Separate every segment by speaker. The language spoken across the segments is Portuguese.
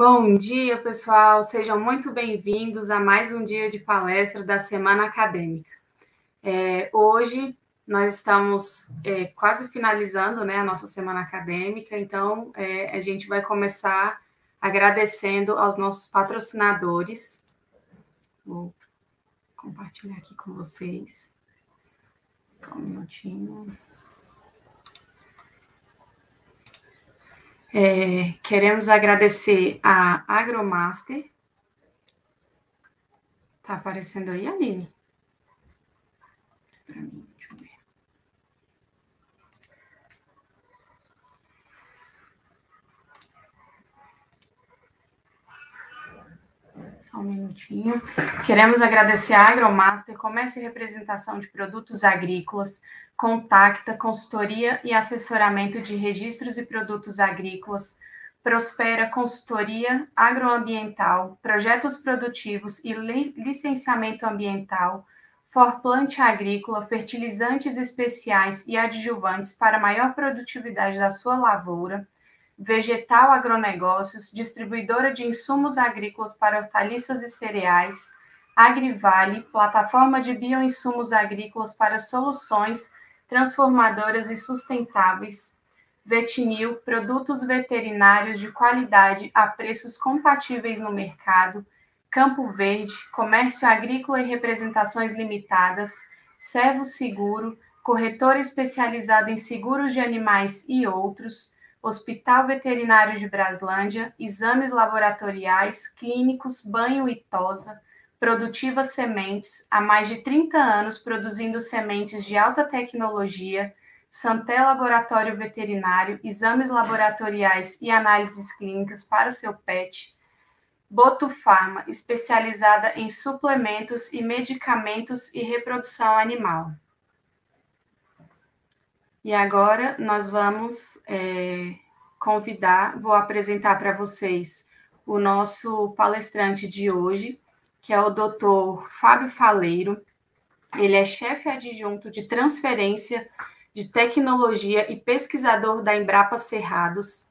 Speaker 1: Bom dia, pessoal. Sejam muito bem-vindos a mais um dia de palestra da Semana Acadêmica. É, hoje nós estamos é, quase finalizando né, a nossa semana acadêmica, então é, a gente vai começar agradecendo aos nossos patrocinadores. Vou compartilhar aqui com vocês. Só um minutinho. É, queremos agradecer a Agromaster. Está aparecendo aí, Aline? Só um minutinho. Queremos agradecer a Agromaster, comércio e representação de produtos agrícolas, contacta consultoria e assessoramento de registros e produtos agrícolas, prospera consultoria agroambiental, projetos produtivos e licenciamento ambiental, forplante agrícola, fertilizantes especiais e adjuvantes para maior produtividade da sua lavoura, vegetal agronegócios, distribuidora de insumos agrícolas para hortaliças e cereais, Agrivale, plataforma de bioinsumos agrícolas para soluções transformadoras e sustentáveis, Vetinil, produtos veterinários de qualidade a preços compatíveis no mercado, Campo Verde, Comércio Agrícola e Representações Limitadas, Servo Seguro, corretora especializada em seguros de animais e outros, Hospital Veterinário de Braslândia, exames laboratoriais, clínicos, banho e tosa, Produtivas Sementes, há mais de 30 anos produzindo sementes de alta tecnologia, Santé Laboratório Veterinário, exames laboratoriais e análises clínicas para seu pet. Boto Farma, especializada em suplementos e medicamentos e reprodução animal. E agora nós vamos é, convidar, vou apresentar para vocês o nosso palestrante de hoje, que é o doutor Fábio Faleiro. Ele é chefe adjunto de transferência de tecnologia e pesquisador da Embrapa Cerrados,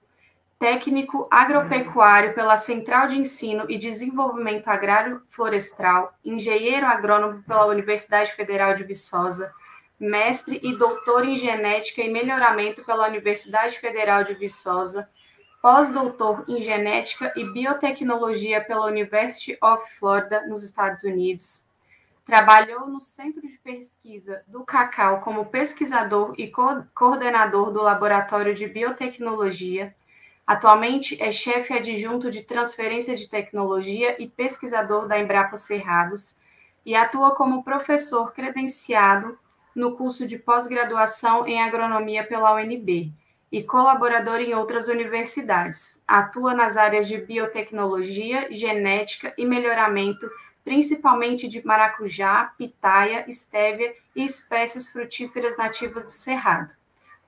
Speaker 1: técnico agropecuário pela Central de Ensino e Desenvolvimento Agrário Florestal, engenheiro agrônomo pela Universidade Federal de Viçosa, mestre e doutor em genética e melhoramento pela Universidade Federal de Viçosa pós-doutor em genética e biotecnologia pela University of Florida, nos Estados Unidos. Trabalhou no Centro de Pesquisa do Cacau como pesquisador e co coordenador do Laboratório de Biotecnologia. Atualmente é chefe adjunto de transferência de tecnologia e pesquisador da Embrapa Cerrados e atua como professor credenciado no curso de pós-graduação em agronomia pela UNB e colaborador em outras universidades. Atua nas áreas de biotecnologia, genética e melhoramento, principalmente de maracujá, pitaia, estévia e espécies frutíferas nativas do Cerrado.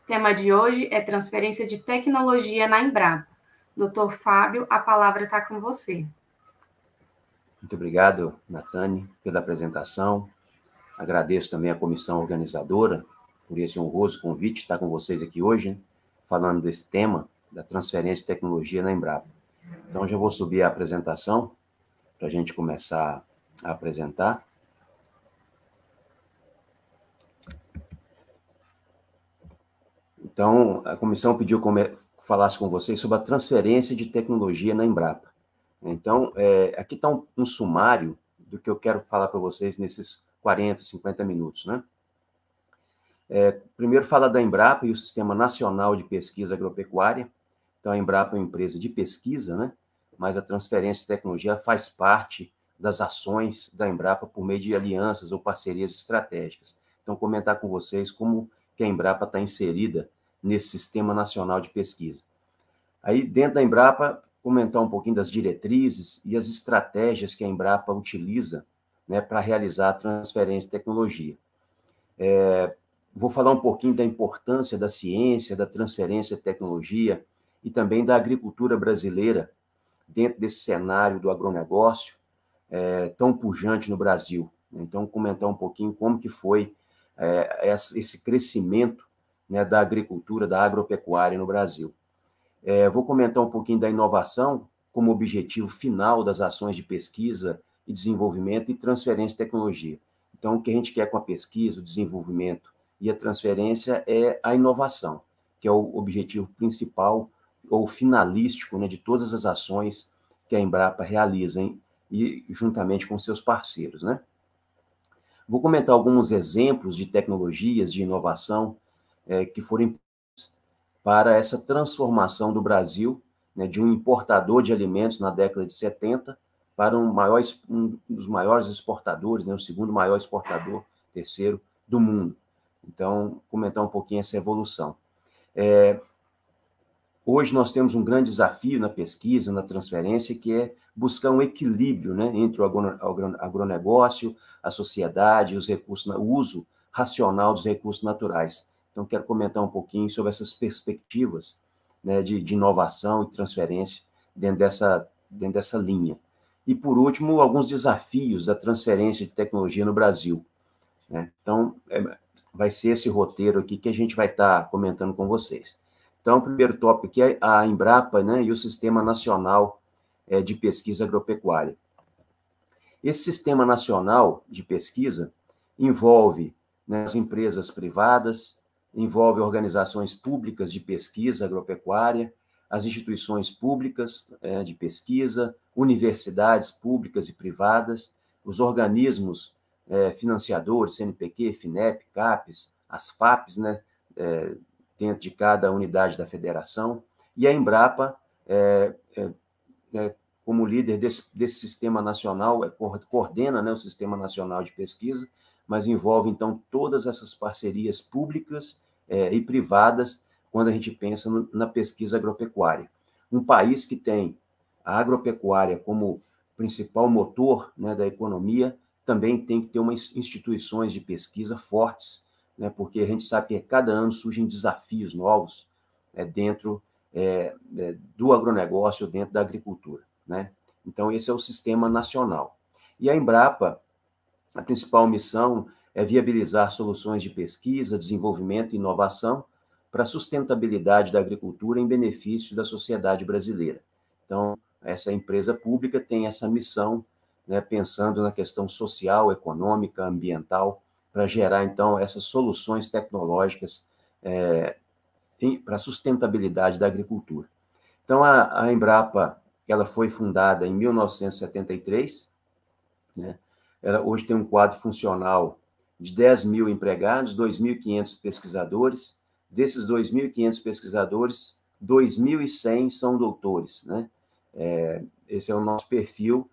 Speaker 1: O tema de hoje é transferência de tecnologia na Embrapa. Doutor Fábio, a palavra está com você.
Speaker 2: Muito obrigado, Natane, pela apresentação. Agradeço também à comissão organizadora por esse honroso convite estar com vocês aqui hoje. Né? falando desse tema da transferência de tecnologia na Embrapa. Então, já vou subir a apresentação para a gente começar a apresentar. Então, a comissão pediu que falasse com vocês sobre a transferência de tecnologia na Embrapa. Então, é, aqui está um, um, sumário do que eu quero falar para vocês nesses 40, 50 minutos, né? É, primeiro, falar da Embrapa e o Sistema Nacional de Pesquisa Agropecuária. Então, a Embrapa é uma empresa de pesquisa, né? mas a transferência de tecnologia faz parte das ações da Embrapa por meio de alianças ou parcerias estratégicas. Então, comentar com vocês como que a Embrapa está inserida nesse Sistema Nacional de Pesquisa. Aí, dentro da Embrapa, comentar um pouquinho das diretrizes e as estratégias que a Embrapa utiliza né, para realizar a transferência de tecnologia. É, vou falar um pouquinho da importância da ciência, da transferência de tecnologia e também da agricultura brasileira dentro desse cenário do agronegócio é, tão pujante no Brasil. Então, comentar um pouquinho como que foi é, esse crescimento né, da agricultura, da agropecuária no Brasil. É, vou comentar um pouquinho da inovação como objetivo final das ações de pesquisa e desenvolvimento e transferência de tecnologia. Então, o que a gente quer com a pesquisa, o desenvolvimento e a transferência é a inovação, que é o objetivo principal ou finalístico né, de todas as ações que a Embrapa realiza hein, e juntamente com seus parceiros. Né? Vou comentar alguns exemplos de tecnologias de inovação é, que foram para essa transformação do Brasil né, de um importador de alimentos na década de 70 para um, maior, um dos maiores exportadores, né, o segundo maior exportador, terceiro do mundo. Então, comentar um pouquinho essa evolução. É, hoje nós temos um grande desafio na pesquisa, na transferência, que é buscar um equilíbrio né, entre o agronegócio, a sociedade, os recursos, o uso racional dos recursos naturais. Então, quero comentar um pouquinho sobre essas perspectivas né, de, de inovação e transferência dentro dessa, dentro dessa linha. E, por último, alguns desafios da transferência de tecnologia no Brasil. Né? Então, é, vai ser esse roteiro aqui que a gente vai estar tá comentando com vocês. Então, o primeiro tópico aqui é a Embrapa né, e o Sistema Nacional é, de Pesquisa Agropecuária. Esse Sistema Nacional de Pesquisa envolve né, as empresas privadas, envolve organizações públicas de pesquisa agropecuária, as instituições públicas é, de pesquisa, universidades públicas e privadas, os organismos é, financiadores, CNPq, FINEP, CAPES, as FAPES, né, é, dentro de cada unidade da federação, e a Embrapa, é, é né, como líder desse, desse sistema nacional, é, coordena né, o Sistema Nacional de Pesquisa, mas envolve, então, todas essas parcerias públicas é, e privadas quando a gente pensa no, na pesquisa agropecuária. Um país que tem a agropecuária como principal motor né, da economia, também tem que ter umas instituições de pesquisa fortes, né, porque a gente sabe que cada ano surgem desafios novos né, dentro é, é, do agronegócio, dentro da agricultura. Né? Então, esse é o sistema nacional. E a Embrapa, a principal missão é viabilizar soluções de pesquisa, desenvolvimento e inovação para a sustentabilidade da agricultura em benefício da sociedade brasileira. Então, essa empresa pública tem essa missão né, pensando na questão social, econômica, ambiental, para gerar, então, essas soluções tecnológicas é, para a sustentabilidade da agricultura. Então, a, a, Embrapa ela foi fundada em 1973, né, ela hoje tem um quadro funcional de 10 mil empregados, 2.500 pesquisadores. Desses 2.500 pesquisadores, 2.100 são doutores. Né? É, esse é o nosso perfil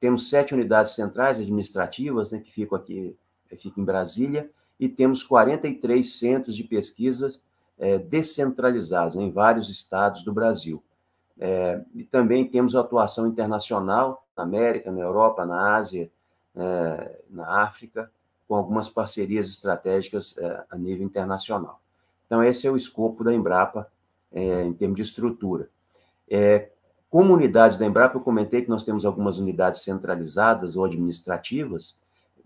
Speaker 2: temos sete unidades centrais administrativas, né, que ficam aqui, eh, fica em Brasília, e temos 43 centros de pesquisas é, descentralizados né, em vários estados do Brasil. É, e também temos atuação internacional na América, na Europa, na Ásia, é, na África, com algumas parcerias estratégicas a nível internacional. Então, esse é o escopo da Embrapa em termos de estrutura. É, como unidades da Embrapa, eu comentei que nós temos algumas unidades centralizadas ou administrativas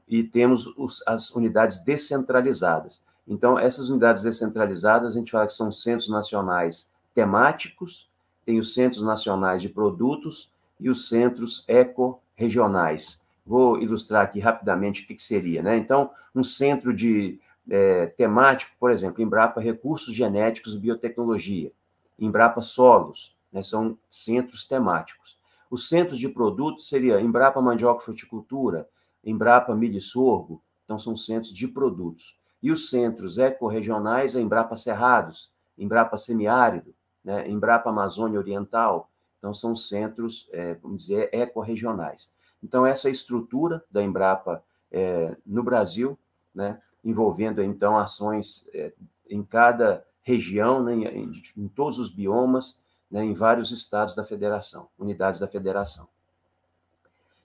Speaker 2: e temos os, as unidades descentralizadas. Então, essas unidades descentralizadas, a gente fala que são centros nacionais temáticos, tem os centros nacionais de produtos e os centros ecorregionais. Vou ilustrar aqui rapidamente o que, que seria. Né? Então, um centro de é, temático, por exemplo, Embrapa Recursos Genéticos e Biotecnologia, Embrapa Solos, né? são centros temáticos. Os centros de produtos seria Embrapa Mandioca Fruticultura, Embrapa Milho e Sorgo, então são centros de produtos. E os centros ecorregionais é Embrapa Cerrados, Embrapa Semiárido, né? Embrapa Amazônia Oriental, então são centros, é, vamos dizer, ecorregionais. Então essa estrutura da Embrapa é, no Brasil, né? envolvendo então ações é, em cada região, né? em, em todos os biomas, né, em vários estados da federação, unidades da federação.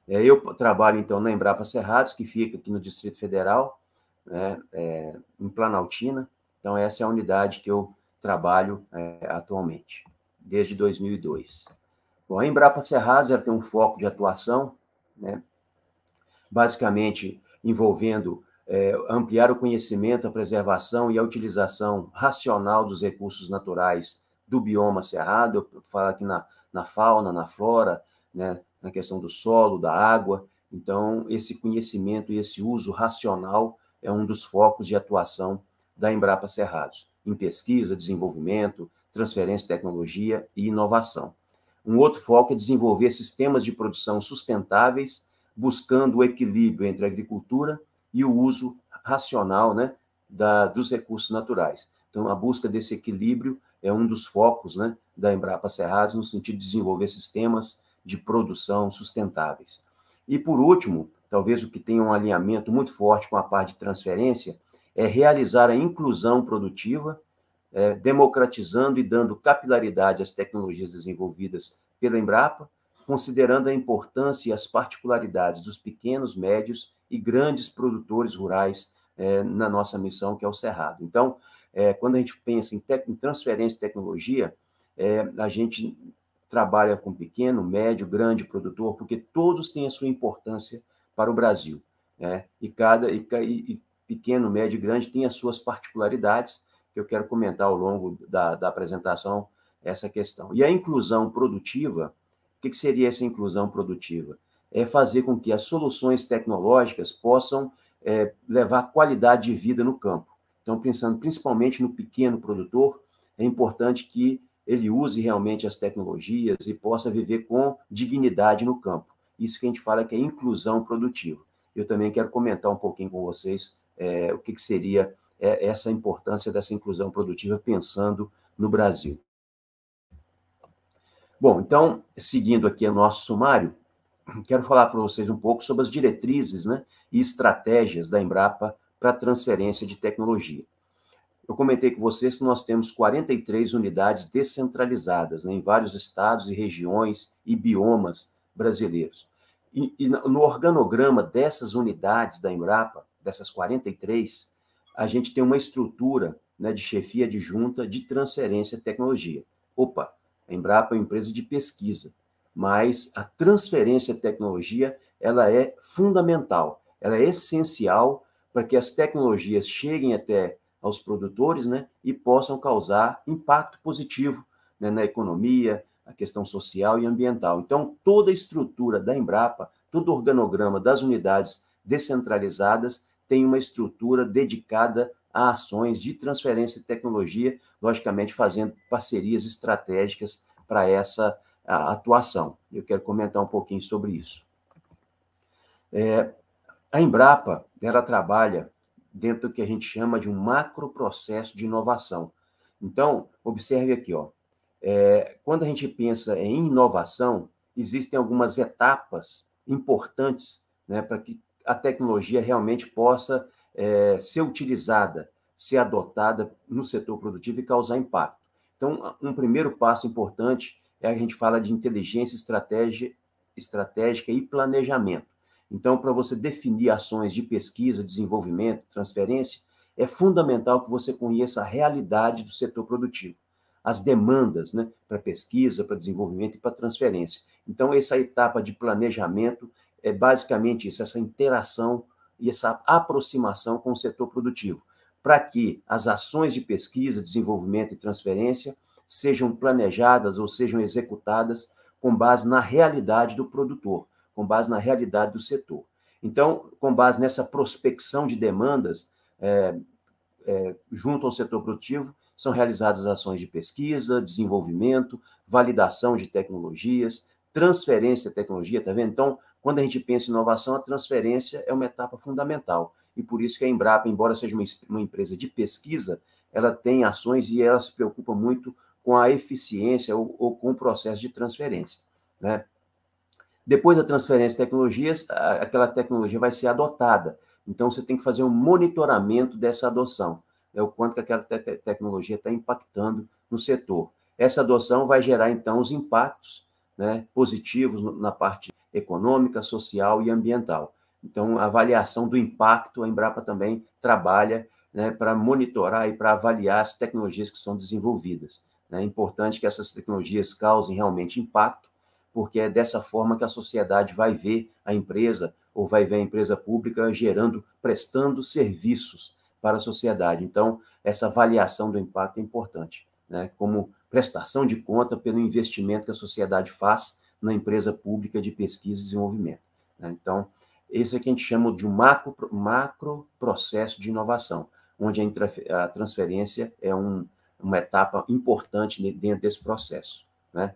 Speaker 2: É, eu trabalho, então, na Embrapa Cerrados, que fica aqui no Distrito Federal, né, é, em Planaltina. Então, essa é a unidade que eu trabalho é, atualmente, desde 2002. Bom, a Embrapa Cerrados ela tem um foco de atuação, né, basicamente envolvendo é, ampliar o conhecimento, a preservação e a utilização racional dos recursos naturais do bioma cerrado, eu falo aqui na, na fauna, na flora, né, na questão do solo, da água. Então, esse conhecimento e esse uso racional é um dos focos de atuação da Embrapa Cerrados, em pesquisa, desenvolvimento, transferência, de tecnologia e inovação. Um outro foco é desenvolver sistemas de produção sustentáveis, buscando o equilíbrio entre a agricultura e o uso racional né, da, dos recursos naturais. Então, a busca desse equilíbrio é um dos focos né, da Embrapa Cerrados no sentido de desenvolver sistemas de produção sustentáveis. E por último, talvez o que tenha um alinhamento muito forte com a parte de transferência, é realizar a inclusão produtiva, é, democratizando e dando capilaridade às tecnologias desenvolvidas pela Embrapa, considerando a importância e as particularidades dos pequenos, médios e grandes produtores rurais é, na nossa missão, que é o Cerrado. Então, é, quando a gente pensa em, em transferência de tecnologia, é, a gente trabalha com pequeno, médio, grande produtor, porque todos têm a sua importância para o Brasil. Né? E cada e, e pequeno, médio, grande tem as suas particularidades, que eu quero comentar ao longo da, da apresentação essa questão. E a inclusão produtiva, o que, que seria essa inclusão produtiva? É fazer com que as soluções tecnológicas possam é, levar qualidade de vida no campo. Então, pensando principalmente no pequeno produtor, é importante que ele use realmente as tecnologias e possa viver com dignidade no campo. Isso que a gente fala que é inclusão produtiva. Eu também quero comentar um pouquinho com vocês é, o que, que seria é, essa importância dessa inclusão produtiva pensando no Brasil. Bom, então, seguindo aqui o nosso sumário, quero falar para vocês um pouco sobre as diretrizes né, e estratégias da Embrapa para transferência de tecnologia. Eu comentei com vocês que nós temos 43 unidades descentralizadas né, em vários estados e regiões e biomas brasileiros. E, e no organograma dessas unidades da Embrapa, dessas 43, a gente tem uma estrutura né, de chefia de junta de transferência de tecnologia. Opa, a Embrapa é uma empresa de pesquisa, mas a transferência de tecnologia ela é fundamental, ela é essencial para que as tecnologias cheguem até aos produtores né, e possam causar impacto positivo né, na economia, a questão social e ambiental. Então, toda a estrutura da Embrapa, todo o organograma das unidades descentralizadas tem uma estrutura dedicada a ações de transferência de tecnologia, logicamente fazendo parcerias estratégicas para essa atuação. Eu quero comentar um pouquinho sobre isso. É, a Embrapa ela trabalha dentro do que a gente chama de um macro processo de inovação. Então, observe aqui, ó. É, quando a gente pensa em inovação, existem algumas etapas importantes né, para que a tecnologia realmente possa é, ser utilizada, ser adotada no setor produtivo e causar impacto. Então, um primeiro passo importante é a gente fala de inteligência estratégia, estratégica e planejamento. Então, para você definir ações de pesquisa, desenvolvimento, transferência, é fundamental que você conheça a realidade do setor produtivo, as demandas né, para pesquisa, para desenvolvimento e para transferência. Então, essa etapa de planejamento é basicamente isso, essa interação e essa aproximação com o setor produtivo, para que as ações de pesquisa, desenvolvimento e transferência sejam planejadas ou sejam executadas com base na realidade do produtor com base na realidade do setor. Então, com base nessa prospecção de demandas é, é, junto ao setor produtivo, são realizadas ações de pesquisa, desenvolvimento, validação de tecnologias, transferência de tecnologia, tá vendo? Então, quando a gente pensa em inovação, a transferência é uma etapa fundamental. E por isso que a Embrapa, embora seja uma, uma empresa de pesquisa, ela tem ações e ela se preocupa muito com a eficiência ou, ou com o processo de transferência. Né? Depois da transferência de tecnologias, aquela tecnologia vai ser adotada. Então, você tem que fazer um monitoramento dessa adoção. É o quanto que aquela te tecnologia está impactando no setor. Essa adoção vai gerar, então, os impactos né, positivos na parte econômica, social e ambiental. Então, a avaliação do impacto, a Embrapa também trabalha né, para monitorar e para avaliar as tecnologias que são desenvolvidas. Né. É importante que essas tecnologias causem realmente impacto porque é dessa forma que a sociedade vai ver a empresa ou vai ver a empresa pública gerando, prestando serviços para a sociedade. Então, essa avaliação do impacto é importante, né? como prestação de conta pelo investimento que a sociedade faz na empresa pública de pesquisa e desenvolvimento. Né? Então, esse é que a gente chama de um macro, macro processo de inovação, onde a transferência é um, uma etapa importante dentro desse processo. Né?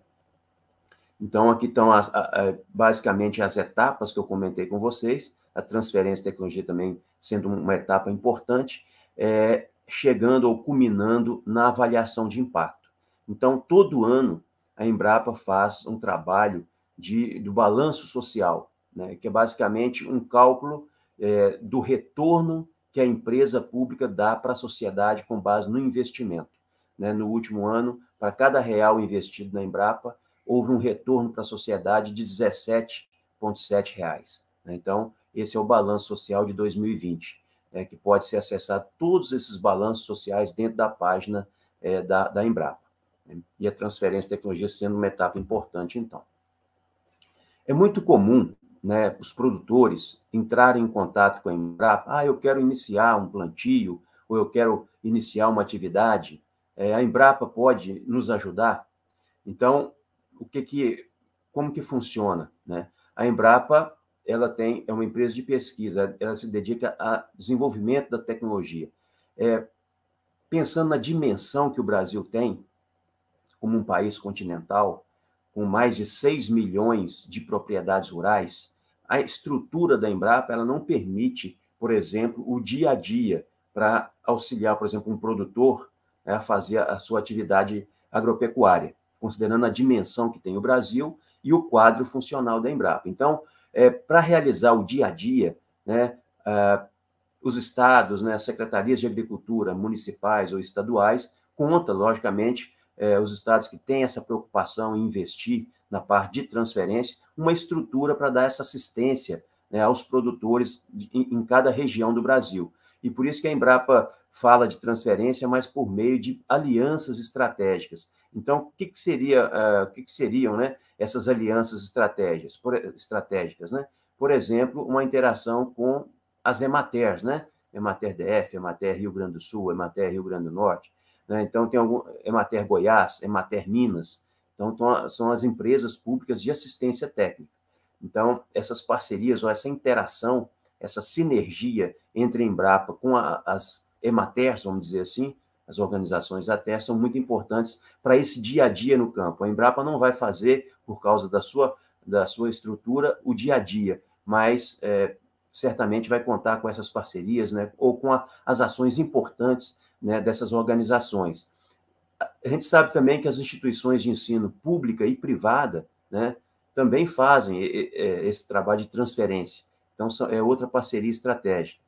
Speaker 2: Então, aqui estão as, a, a, basicamente as etapas que eu comentei com vocês, a transferência de tecnologia também sendo uma etapa importante, é, chegando ou culminando na avaliação de impacto. Então, todo ano, a Embrapa faz um trabalho de, do balanço social, né, que é basicamente um cálculo é, do retorno que a empresa pública dá para a sociedade com base no investimento. Né? No último ano, para cada real investido na Embrapa, houve um retorno para a sociedade de R$ 17,7. Né? Então, esse é o balanço social de 2020, né, que pode ser acessado todos esses balanços sociais dentro da página é, da, da Embrapa. Né? E a transferência de tecnologia sendo uma etapa importante, então. É muito comum né, os produtores entrarem em contato com a Embrapa. Ah, eu quero iniciar um plantio, ou eu quero iniciar uma atividade. É, a Embrapa pode nos ajudar? Então, o que que como que funciona, né? A Embrapa, ela tem é uma empresa de pesquisa, ela se dedica a desenvolvimento da tecnologia. É, pensando na dimensão que o Brasil tem como um país continental, com mais de 6 milhões de propriedades rurais, a estrutura da Embrapa ela não permite, por exemplo, o dia a dia para auxiliar, por exemplo, um produtor né, a fazer a sua atividade agropecuária considerando a dimensão que tem o Brasil e o quadro funcional da Embrapa. Então, é, para realizar o dia a dia, né, é, os estados, né, as secretarias de agricultura municipais ou estaduais, conta, logicamente, é, os estados que têm essa preocupação em investir na parte de transferência, uma estrutura para dar essa assistência né, aos produtores de, em, cada região do Brasil. E por isso que a Embrapa fala de transferência, mas por meio de alianças estratégicas. Então, o que, que seria, uh, que, que seriam né, essas alianças estratégias, por, estratégicas? Né? Por exemplo, uma interação com as EMATERs, né? EMATER DF, EMATER Rio Grande do Sul, EMATER Rio Grande do Norte. Né? Então, tem algum, EMATER Goiás, EMATER Minas. Então, são as empresas públicas de assistência técnica. Então, essas parcerias ou essa interação, essa sinergia entre a Embrapa com a, as EMATERs, vamos dizer assim, as organizações até são muito importantes para esse dia a dia no campo. A Embrapa não vai fazer, por causa da sua, da sua estrutura, o dia a dia, mas é, certamente vai contar com essas parcerias né, ou com a, as ações importantes né, dessas organizações. A gente sabe também que as instituições de ensino pública e privada né, também fazem é, esse trabalho de transferência. Então, é outra parceria estratégica.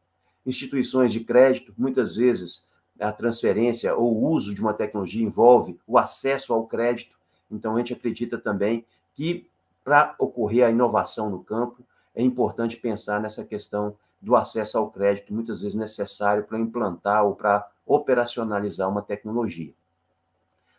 Speaker 2: Instituições de crédito, muitas vezes, a transferência ou o uso de uma tecnologia envolve o acesso ao crédito. Então, a gente acredita também que, para ocorrer a inovação no campo, é importante pensar nessa questão do acesso ao crédito, muitas vezes necessário para implantar ou para operacionalizar uma tecnologia.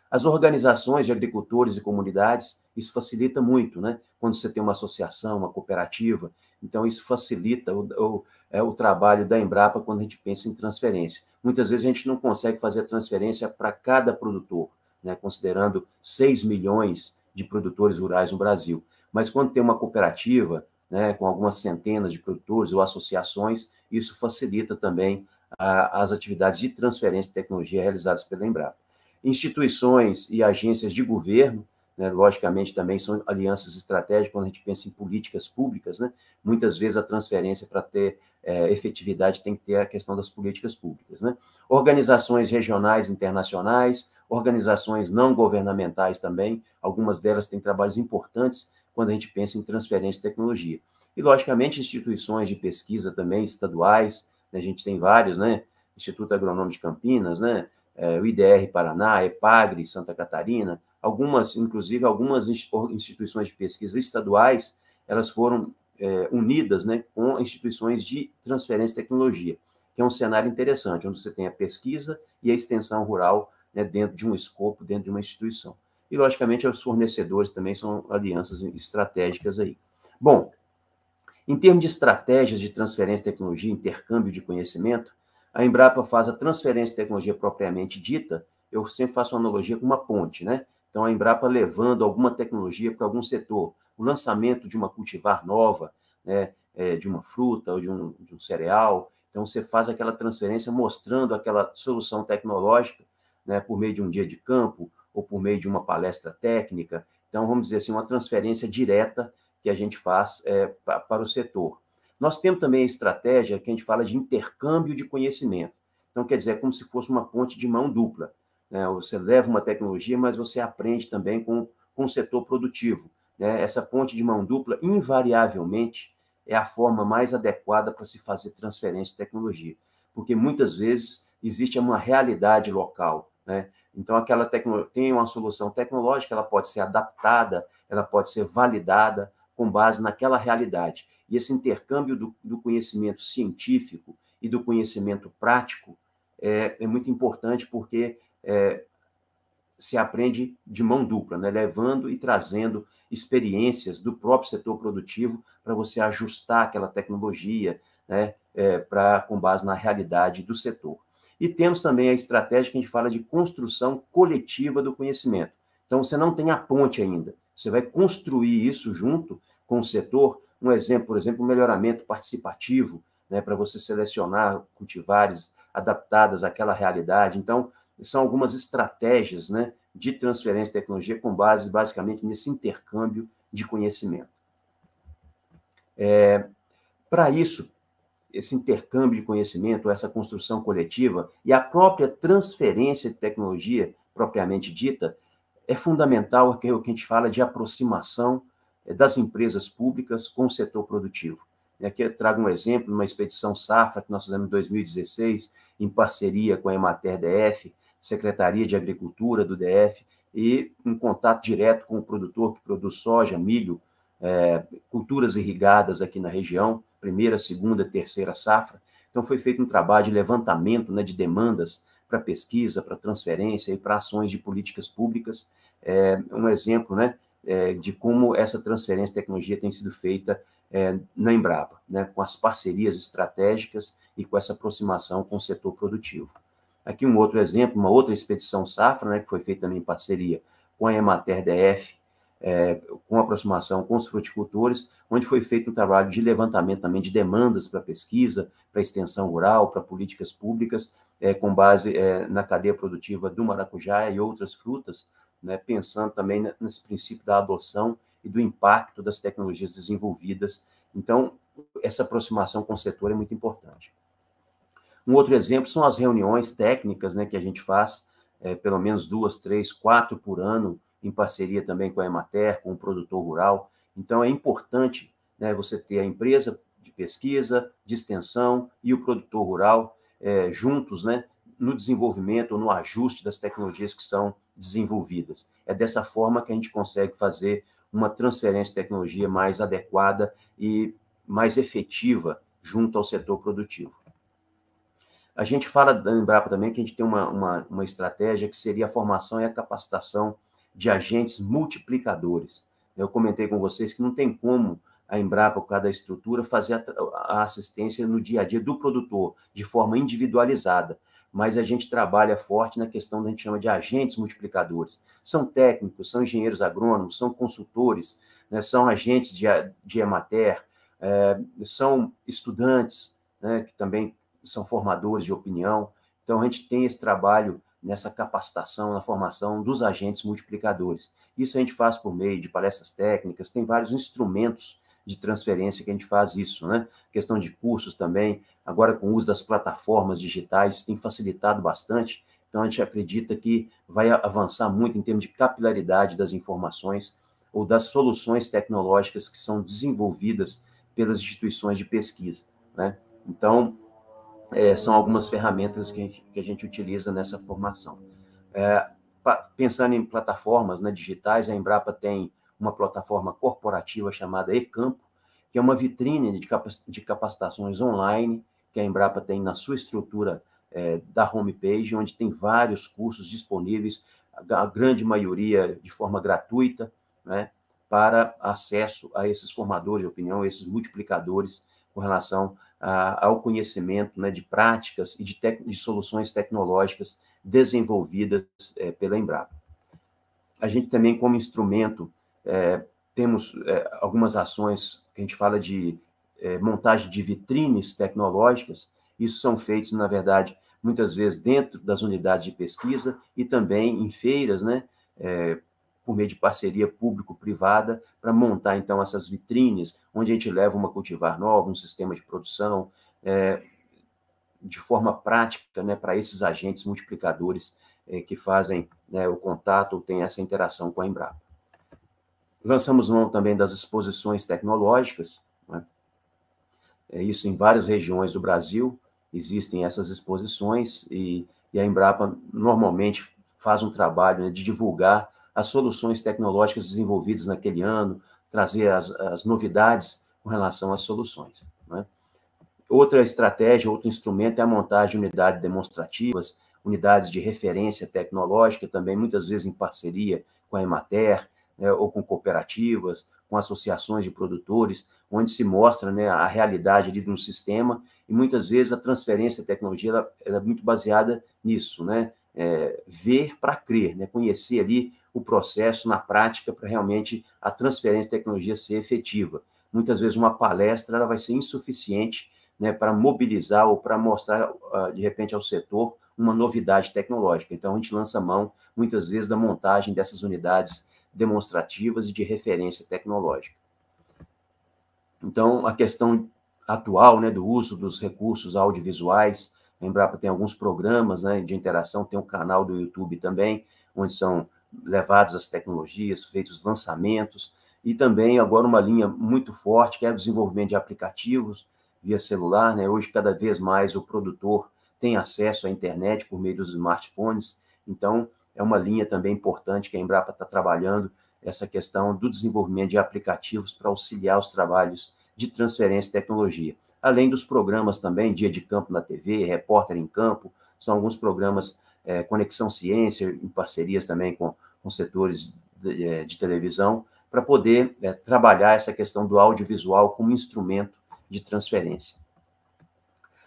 Speaker 2: As organizações de agricultores e comunidades, isso facilita muito, né? Quando você tem uma associação, uma cooperativa, então isso facilita o, o, é, o trabalho da Embrapa quando a gente pensa em transferência muitas vezes a gente não consegue fazer a transferência para cada produtor, né? considerando 6 milhões de produtores rurais no Brasil. Mas quando tem uma cooperativa, né, com algumas centenas de produtores ou associações, isso facilita também a, as atividades de transferência de tecnologia realizadas pela Embrapa. Instituições e agências de governo, né, logicamente, também são alianças estratégicas quando a gente pensa em políticas públicas. Né, muitas vezes a transferência para ter é, efetividade tem que ter a questão das políticas públicas. Né? Organizações regionais, internacionais, organizações não governamentais também, algumas delas têm trabalhos importantes quando a gente pensa em transferência de tecnologia. E, logicamente, instituições de pesquisa também estaduais, né? a gente tem vários, né? Instituto Agronômico de Campinas, né? É, o IDR Paraná, EPAGRE, Santa Catarina, algumas, inclusive algumas instituições de pesquisa estaduais, elas foram é, unidas né, com instituições de transferência de tecnologia, que é um cenário interessante, onde você tem a pesquisa e a extensão rural né, dentro de um escopo, dentro de uma instituição. E, logicamente, os fornecedores também são alianças estratégicas aí. Bom, em termos de estratégias de transferência de tecnologia, intercâmbio de conhecimento, a Embrapa faz a transferência de tecnologia propriamente dita, eu sempre faço uma analogia com uma ponte, né? Então, a Embrapa levando alguma tecnologia para algum setor, o lançamento de uma cultivar nova, né, é, de uma fruta ou de um, de um, cereal. Então, você faz aquela transferência mostrando aquela solução tecnológica né, por meio de um dia de campo ou por meio de uma palestra técnica. Então, vamos dizer assim, uma transferência direta que a gente faz é, para o setor. Nós temos também a estratégia que a gente fala de intercâmbio de conhecimento. Então, quer dizer, é como se fosse uma ponte de mão dupla. Né? Você leva uma tecnologia, mas você aprende também com, com o setor produtivo. Né? Essa ponte de mão dupla, invariavelmente, é a forma mais adequada para se fazer transferência de tecnologia, porque muitas vezes existe uma realidade local. Né? Então, aquela tecnologia tem uma solução tecnológica, ela pode ser adaptada, ela pode ser validada com base naquela realidade. E esse intercâmbio do, do conhecimento científico e do conhecimento prático é, é, muito importante porque é, se aprende de mão dupla, né? levando e trazendo experiências do próprio setor produtivo para você ajustar aquela tecnologia né? É, pra, com base na realidade do setor. E temos também a estratégia que a gente fala de construção coletiva do conhecimento. Então, você não tem a ponte ainda. Você vai construir isso junto com o setor. Um exemplo, por exemplo, um melhoramento participativo, né, para você selecionar cultivares adaptadas àquela realidade. Então, são algumas estratégias né, de transferência de tecnologia com base basicamente nesse intercâmbio de conhecimento. É, Para isso, esse intercâmbio de conhecimento, essa construção coletiva e a própria transferência de tecnologia propriamente dita, é fundamental é o que a gente fala de aproximação é, das empresas públicas com o setor produtivo. aqui eu trago um exemplo, uma expedição safra que nós fizemos em 2016, em parceria com a Emater DF, Secretaria de Agricultura do DF e em contato direto com o produtor que produz soja, milho, é, culturas irrigadas aqui na região, primeira, segunda, terceira safra. Então foi feito um trabalho de levantamento né, de demandas para pesquisa, para transferência e para ações de políticas públicas. É um exemplo né, é, de como essa transferência de tecnologia tem sido feita é, na Embrapa, né, com as parcerias estratégicas e com essa aproximação com o setor produtivo. Aqui um outro exemplo, uma outra expedição safra, né, que foi feita também em parceria com a Emater DF, é, com aproximação com os fruticultores, onde foi feito um trabalho de levantamento também de demandas para pesquisa, para extensão rural, para políticas públicas, é, com base é, na cadeia produtiva do maracujá e outras frutas, né, pensando também nesse princípio da adoção e do impacto das tecnologias desenvolvidas. Então, essa aproximação com o setor é muito importante. Um outro exemplo são as reuniões técnicas né, que a gente faz, é, pelo menos duas, três, quatro por ano, em parceria também com a Emater, com o produtor rural. Então, é importante né, você ter a empresa de pesquisa, de extensão e o produtor rural é, juntos né, no desenvolvimento ou no ajuste das tecnologias que são desenvolvidas. É dessa forma que a gente consegue fazer uma transferência de tecnologia mais adequada e mais efetiva junto ao setor produtivo. A gente fala da Embrapa também que a gente tem uma, uma, uma estratégia que seria a formação e a capacitação de agentes multiplicadores. Eu comentei com vocês que não tem como a Embrapa, por causa da estrutura, fazer a, assistência no dia a dia do produtor, de forma individualizada. Mas a gente trabalha forte na questão da a gente chama de agentes multiplicadores. São técnicos, são engenheiros agrônomos, são consultores, né, são agentes de, de EMATER, é, são estudantes, né, que também são formadores de opinião. Então, a gente tem esse trabalho nessa capacitação, na formação dos agentes multiplicadores. Isso a gente faz por meio de palestras técnicas, tem vários instrumentos de transferência que a gente faz isso, né? Questão de cursos também, agora com o uso das plataformas digitais, tem facilitado bastante. Então, a gente acredita que vai avançar muito em termos de capilaridade das informações ou das soluções tecnológicas que são desenvolvidas pelas instituições de pesquisa, né? Então, é, são algumas ferramentas que a, gente, que a gente utiliza nessa formação. É, pa, pensando em plataformas né, digitais, a Embrapa tem uma plataforma corporativa chamada eCampo, que é uma vitrine de, de capacitações online que a Embrapa tem na sua estrutura é, da homepage, onde tem vários cursos disponíveis, a, a grande maioria de forma gratuita, né, para acesso a esses formadores de opinião, esses multiplicadores com relação a, ao conhecimento né, de práticas e de, de soluções tecnológicas desenvolvidas é, pela Embrapa. A gente também, como instrumento, é, temos é, algumas ações que a gente fala de montagem de vitrines tecnológicas, isso são feitos, na verdade, muitas vezes dentro das unidades de pesquisa e também em feiras, né? por meio de parceria público-privada, para montar então essas vitrines, onde a gente leva uma cultivar nova, um sistema de produção, é, de forma prática né, para esses agentes multiplicadores é, que fazem né, o contato ou têm essa interação com a Embrapa. Lançamos mão também das exposições tecnológicas, né? é isso em várias regiões do Brasil, existem essas exposições e, e a Embrapa normalmente faz um trabalho né, de divulgar as soluções tecnológicas desenvolvidas naquele ano, trazer as, as novidades com relação às soluções. Né? Outra estratégia, outro instrumento é a montagem de unidades demonstrativas, unidades de referência tecnológica, também muitas vezes em parceria com a Emater, né, ou com cooperativas, com associações de produtores, onde se mostra né, a realidade ali de um sistema, e muitas vezes a transferência da tecnologia ela, ela é muito baseada nisso, né? É, ver para crer, né? conhecer ali o processo na prática para realmente a transferência de tecnologia ser efetiva. Muitas vezes uma palestra ela vai ser insuficiente né, para mobilizar ou para mostrar, ah, de repente, ao setor uma novidade tecnológica. Então, a gente lança mão, muitas vezes, da montagem dessas unidades demonstrativas e de referência tecnológica. Então, a questão atual né, do uso dos recursos audiovisuais, lembrar que tem alguns programas né, de interação, tem um canal do YouTube também, onde são levadas as tecnologias, feitos os lançamentos, e também agora uma linha muito forte, que é o desenvolvimento de aplicativos via celular. Né? Hoje, cada vez mais, o produtor tem acesso à internet por meio dos smartphones, então é uma linha também importante que a Embrapa está trabalhando, essa questão do desenvolvimento de aplicativos para auxiliar os trabalhos de transferência de tecnologia. Além dos programas também, Dia de Campo na TV, Repórter em Campo, são alguns programas é, Conexão Ciência, em parcerias também com com setores de, é, de televisão, para poder é, trabalhar essa questão do audiovisual como instrumento de transferência.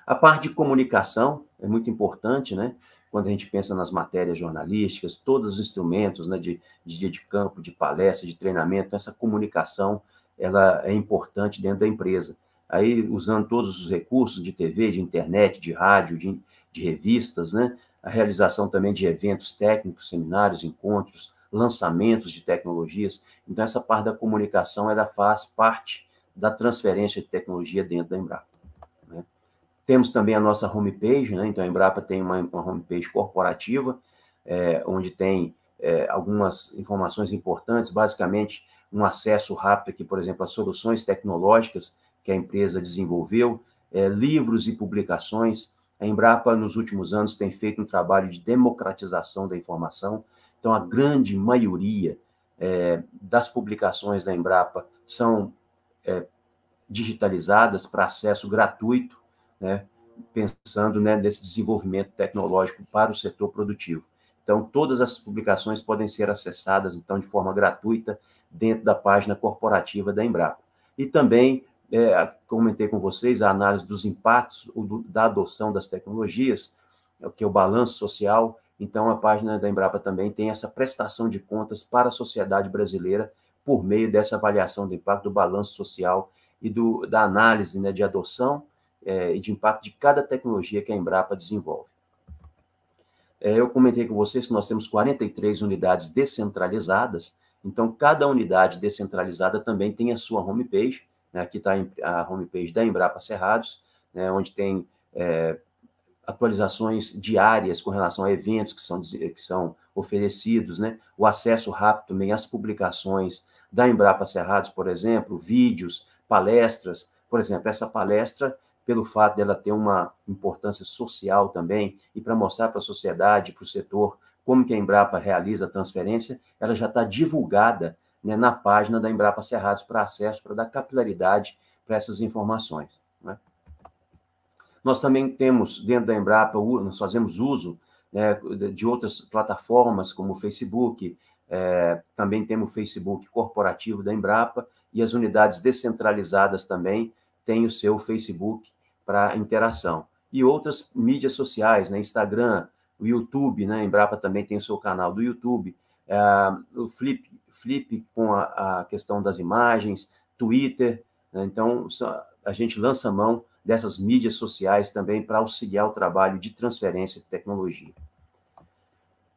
Speaker 2: A parte de comunicação é muito importante, né? Quando a gente pensa nas matérias jornalísticas, todos os instrumentos né, de, de dia de campo, de palestra, de treinamento, essa comunicação ela é importante dentro da empresa. Aí, usando todos os recursos de TV, de internet, de rádio, de, de revistas, né? a realização também de eventos técnicos, seminários, encontros, lançamentos de tecnologias. Então, essa parte da comunicação ela faz parte da transferência de tecnologia dentro da Embrapa. Né? Temos também a nossa homepage, né? então a Embrapa tem uma, uma homepage corporativa, é, onde tem é, algumas informações importantes, basicamente um acesso rápido aqui, por exemplo, às soluções tecnológicas que a empresa desenvolveu, é, livros e publicações, a Embrapa, nos últimos anos, tem feito um trabalho de democratização da informação, então a grande maioria é, das publicações da Embrapa são é, digitalizadas para acesso gratuito, né, pensando né, nesse desenvolvimento tecnológico para o setor produtivo. Então, todas essas publicações podem ser acessadas, então, de forma gratuita dentro da página corporativa da Embrapa. E também é, comentei com vocês a análise dos impactos do, da adoção das tecnologias, é que é o balanço social. Então, a página da Embrapa também tem essa prestação de contas para a sociedade brasileira por meio dessa avaliação do impacto do balanço social e do, da análise né, de adoção é, e de impacto de cada tecnologia que a Embrapa desenvolve. É, eu comentei com vocês que nós temos 43 unidades descentralizadas, então cada unidade descentralizada também tem a sua homepage, né? Aqui está a homepage da Embrapa Cerrados, né? onde tem é, atualizações diárias com relação a eventos que são, que são oferecidos, né? o acesso rápido também às publicações da Embrapa Cerrados, por exemplo, vídeos, palestras. Por exemplo, essa palestra pelo fato dela ter uma importância social também e para mostrar para a sociedade, para o setor, como que a Embrapa realiza a transferência, ela já está divulgada né, na página da Embrapa Cerrados para acesso, para dar capilaridade para essas informações. Né? Nós também temos, dentro da Embrapa, nós fazemos uso né, de outras plataformas, como o Facebook, é, também temos o Facebook corporativo da Embrapa, e as unidades descentralizadas também têm o seu Facebook para interação. E outras mídias sociais, né, Instagram, o YouTube, né, a Embrapa também tem o seu canal do YouTube, Uh, o Flip, Flip com a, a questão das imagens, Twitter. Né? Então, a gente lança mão dessas mídias sociais também para auxiliar o trabalho de transferência de tecnologia.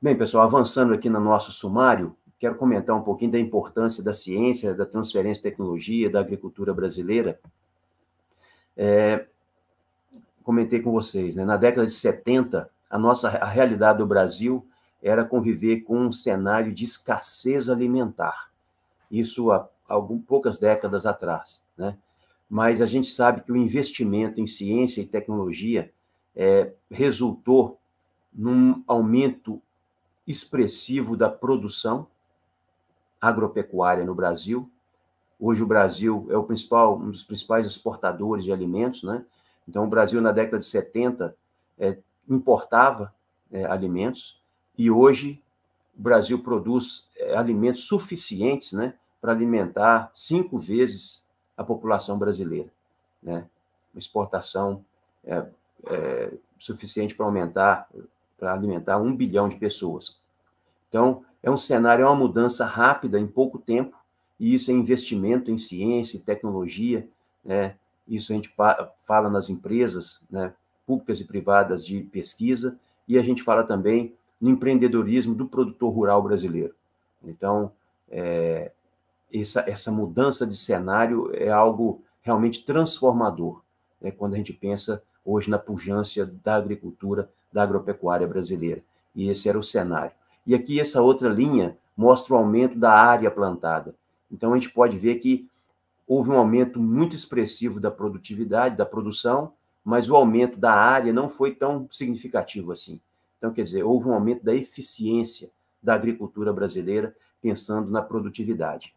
Speaker 2: Bem, pessoal, avançando aqui no nosso sumário, quero comentar um pouquinho da importância da ciência, da transferência de tecnologia, da agricultura brasileira. É, comentei com vocês, né? na década de 70, a nossa a realidade do Brasil era conviver com um cenário de escassez alimentar. Isso há algum, poucas décadas atrás, né? Mas a gente sabe que o investimento em ciência e tecnologia é, resultou num aumento expressivo da produção agropecuária no Brasil. Hoje o Brasil é o principal, um dos principais exportadores de alimentos, né? Então o Brasil na década de 70 é, importava é, alimentos e hoje o Brasil produz eh, alimentos suficientes né, para alimentar cinco vezes a população brasileira. Né? Uma exportação é, é, suficiente para aumentar, para alimentar um bilhão de pessoas. Então, é um cenário, é uma mudança rápida em pouco tempo, e isso é investimento em ciência e tecnologia, né? isso a gente fala nas empresas né? públicas e privadas de pesquisa, e a gente fala também no empreendedorismo do produtor rural brasileiro. Então, é, essa, essa mudança de cenário é algo realmente transformador, né, quando a gente pensa hoje na pujança da agricultura, da agropecuária brasileira. E esse era o cenário. E aqui, essa outra linha mostra o aumento da área plantada. Então, a gente pode ver que houve um aumento muito expressivo da produtividade, da produção, mas o aumento da área não foi tão significativo assim. Então, quer dizer, houve um aumento da eficiência da agricultura brasileira, pensando na produtividade.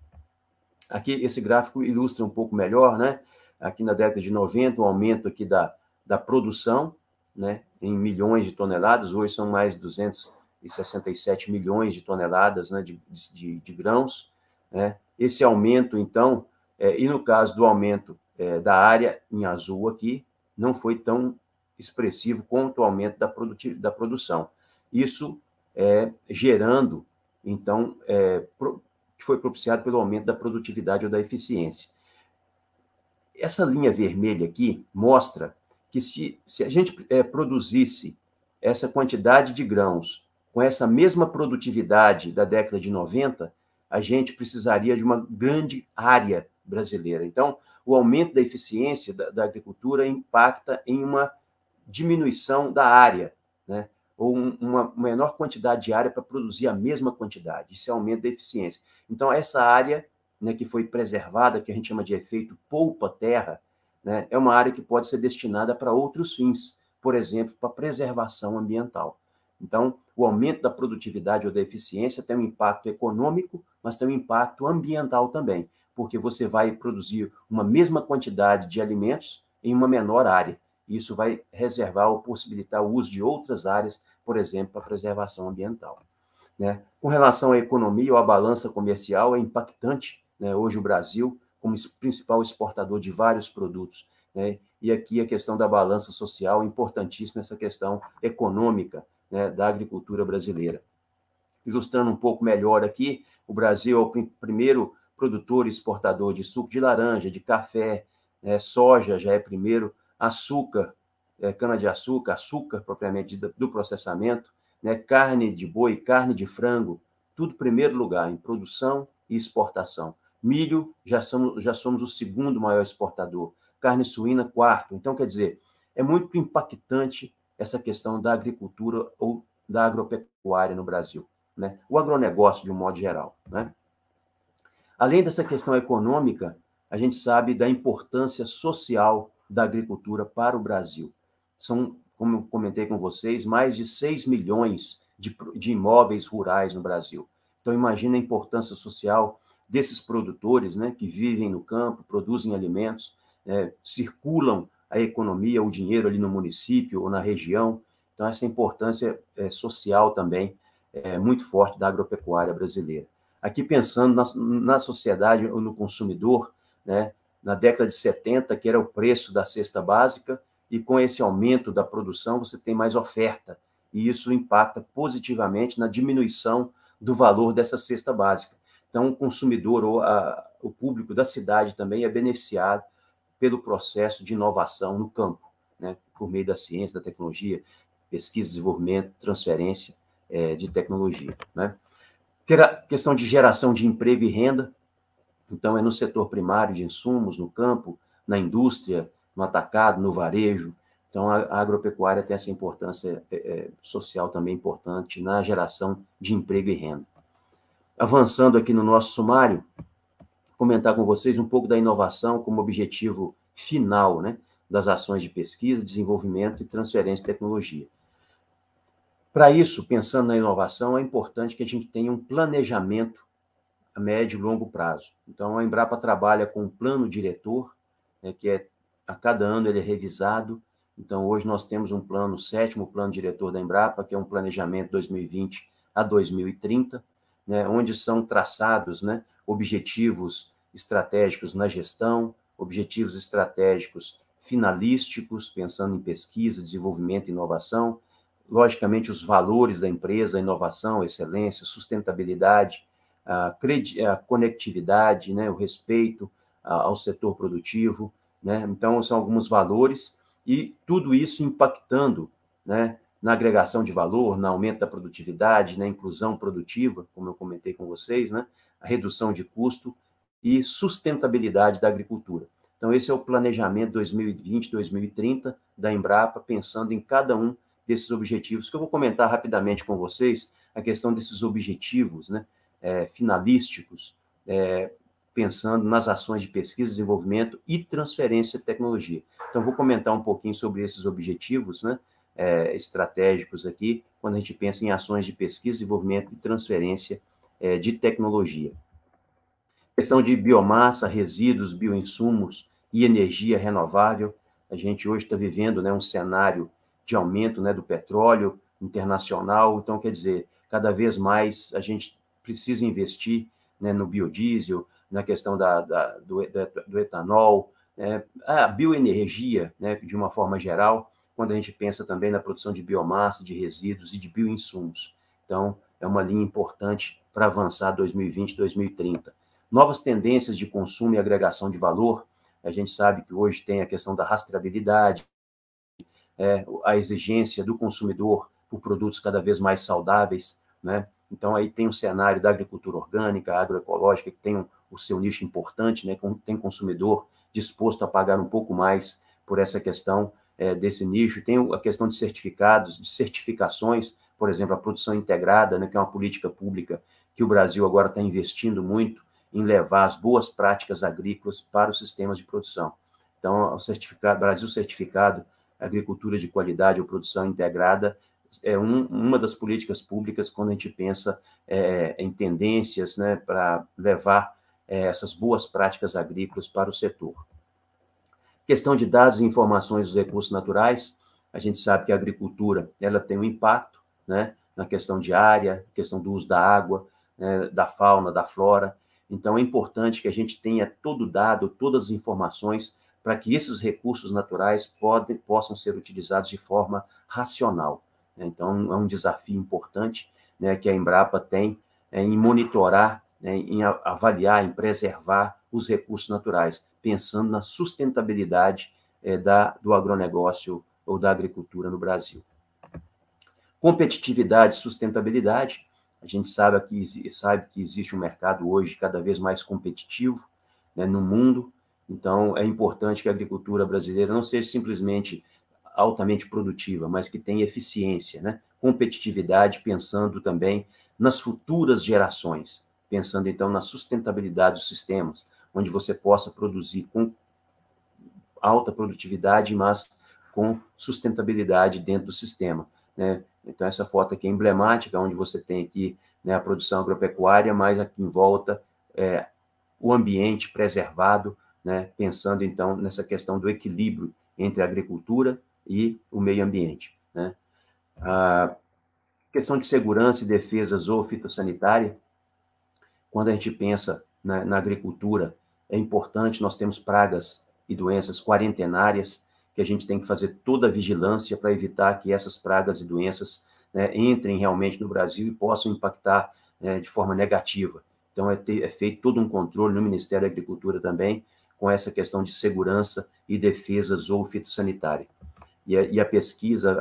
Speaker 2: Aqui, esse gráfico ilustra um pouco melhor, né? Aqui na década de 90, o um aumento aqui da, da produção, né? Em milhões de toneladas, hoje são mais de 267 milhões de toneladas né? de, de, de grãos, né? Esse aumento, então, é, e no caso do aumento é, da área em azul aqui, não foi tão expressivo quanto ao aumento da, da produção. Isso é, gerando, então, é, pro, que foi propiciado pelo aumento da produtividade ou da eficiência. Essa linha vermelha aqui mostra que se, se a gente é, produzisse essa quantidade de grãos com essa mesma produtividade da década de 90, a gente precisaria de uma grande área brasileira. Então, o aumento da eficiência da, da agricultura impacta em uma diminuição da área, né? ou uma menor quantidade de área para produzir a mesma quantidade. Isso é aumenta a eficiência. Então, essa área né, que foi preservada, que a gente chama de efeito poupa-terra, né, é uma área que pode ser destinada para outros fins, por exemplo, para preservação ambiental. Então, o aumento da produtividade ou da eficiência tem um impacto econômico, mas tem um impacto ambiental também, porque você vai produzir uma mesma quantidade de alimentos em uma menor área e isso vai reservar ou possibilitar o uso de outras áreas, por exemplo, a preservação ambiental. Né? Com relação à economia ou à balança comercial, é impactante né? hoje o Brasil como principal exportador de vários produtos. Né? E aqui a questão da balança social, é importantíssima essa questão econômica né, da agricultura brasileira. Ilustrando um pouco melhor aqui, o Brasil é o primeiro produtor e exportador de suco de laranja, de café, né? soja já é primeiro açúcar, é, cana-de-açúcar, açúcar propriamente do processamento, né, carne de boi, carne de frango, tudo primeiro lugar em produção e exportação. Milho, já somos, já somos o segundo maior exportador. Carne suína, quarto. Então, quer dizer, é muito impactante essa questão da agricultura ou da agropecuária no Brasil, né? o agronegócio de um modo geral. Né? Além dessa questão econômica, a gente sabe da importância social da agricultura para o Brasil. São, como eu comentei com vocês, mais de 6 milhões de, de imóveis rurais no Brasil. Então, imagina a importância social desses produtores né, que vivem no campo, produzem alimentos, é, circulam a economia, o dinheiro ali no município ou na região. Então, essa importância é, social também é muito forte da agropecuária brasileira. Aqui pensando na, na sociedade ou no consumidor, né, na década de 70, que era o preço da cesta básica, e com esse aumento da produção você tem mais oferta, e isso impacta positivamente na diminuição do valor dessa cesta básica. Então, o consumidor ou a, o público da cidade também é beneficiado pelo processo de inovação no campo, né, por meio da ciência, da tecnologia, pesquisa, desenvolvimento, transferência é, de tecnologia. Né? Ter a questão de geração de emprego e renda, então, é no setor primário de insumos, no campo, na indústria, no atacado, no varejo. Então, a agropecuária tem essa importância é, é, social também importante na geração de emprego e renda. Avançando aqui no nosso sumário, comentar com vocês um pouco da inovação como objetivo final né, das ações de pesquisa, desenvolvimento e transferência de tecnologia. Para isso, pensando na inovação, é importante que a gente tenha um planejamento a médio e longo prazo. Então, a Embrapa trabalha com um plano diretor, né, que é, a cada ano ele é revisado. Então, hoje nós temos um plano, o sétimo plano diretor da Embrapa, que é um planejamento 2020 a 2030, né, onde são traçados né, objetivos estratégicos na gestão, objetivos estratégicos finalísticos, pensando em pesquisa, desenvolvimento e inovação, logicamente os valores da empresa, inovação, excelência, sustentabilidade, a, a conectividade, né, o respeito a, ao setor produtivo. Né? Então, são alguns valores e tudo isso impactando né, na agregação de valor, na aumento da produtividade, na inclusão produtiva, como eu comentei com vocês, né, a redução de custo e sustentabilidade da agricultura. Então, esse é o planejamento 2020-2030 da Embrapa, pensando em cada um desses objetivos, que eu vou comentar rapidamente com vocês, a questão desses objetivos, né? é, finalísticos, é, pensando nas ações de pesquisa, desenvolvimento e transferência de tecnologia. Então, vou comentar um pouquinho sobre esses objetivos né, é, estratégicos aqui, quando a gente pensa em ações de pesquisa, desenvolvimento e transferência é, de tecnologia. questão de biomassa, resíduos, bioinsumos e energia renovável. A gente hoje está vivendo né, um cenário de aumento né, do petróleo internacional, então, quer dizer, cada vez mais a gente precisa investir né, no biodiesel, na questão da, da do, da, do etanol, né, a bioenergia, né, de uma forma geral, quando a gente pensa também na produção de biomassa, de resíduos e de bioinsumos. Então, é uma linha importante para avançar 2020, 2030. Novas tendências de consumo e agregação de valor, a gente sabe que hoje tem a questão da rastreabilidade, é, a exigência do consumidor por produtos cada vez mais saudáveis, né? Então, aí tem um cenário da agricultura orgânica, agroecológica, que tem o seu nicho importante, né? tem consumidor disposto a pagar um pouco mais por essa questão é, desse nicho. Tem a questão de certificados, de certificações, por exemplo, a produção integrada, né, que é uma política pública que o Brasil agora está investindo muito em levar as boas práticas agrícolas para os sistemas de produção. Então, o certificado, Brasil Certificado Agricultura de Qualidade ou Produção Integrada é um, uma das políticas públicas quando a gente pensa é, em tendências né, para levar é, essas boas práticas agrícolas para o setor. Questão de dados e informações dos recursos naturais, a gente sabe que a agricultura ela tem um impacto né, na questão de área, questão do uso da água, né, da fauna, da flora. Então, é importante que a gente tenha todo o dado, todas as informações, para que esses recursos naturais pode, possam ser utilizados de forma racional. Né? Então, é, é um desafio importante né, que a Embrapa tem é, em monitorar, né, em avaliar, em preservar os recursos naturais, pensando na sustentabilidade é, da, do agronegócio ou da agricultura no Brasil. Competitividade, sustentabilidade. A gente sabe que, sabe que existe um mercado hoje cada vez mais competitivo né, no mundo, então é importante que a agricultura brasileira não seja simplesmente altamente produtiva, mas que tem eficiência, né? competitividade, pensando também nas futuras gerações, pensando então na sustentabilidade dos sistemas, onde você possa produzir com alta produtividade, mas com sustentabilidade dentro do sistema. Né? Então, essa foto aqui é emblemática, onde você tem aqui né, a produção agropecuária, mas aqui em volta é, o ambiente preservado, né, pensando então nessa questão do equilíbrio entre a agricultura e o meio ambiente. Né? A questão de segurança e defesa zoofitossanitária, quando a gente pensa na, na agricultura, é importante, nós temos pragas e doenças quarentenárias, que a gente tem que fazer toda a vigilância para evitar que essas pragas e doenças né, entrem realmente no Brasil e possam impactar né, de forma negativa. Então, é, ter, é, feito todo um controle no Ministério da Agricultura também com essa questão de segurança e defesa zoofitossanitária e a, e a pesquisa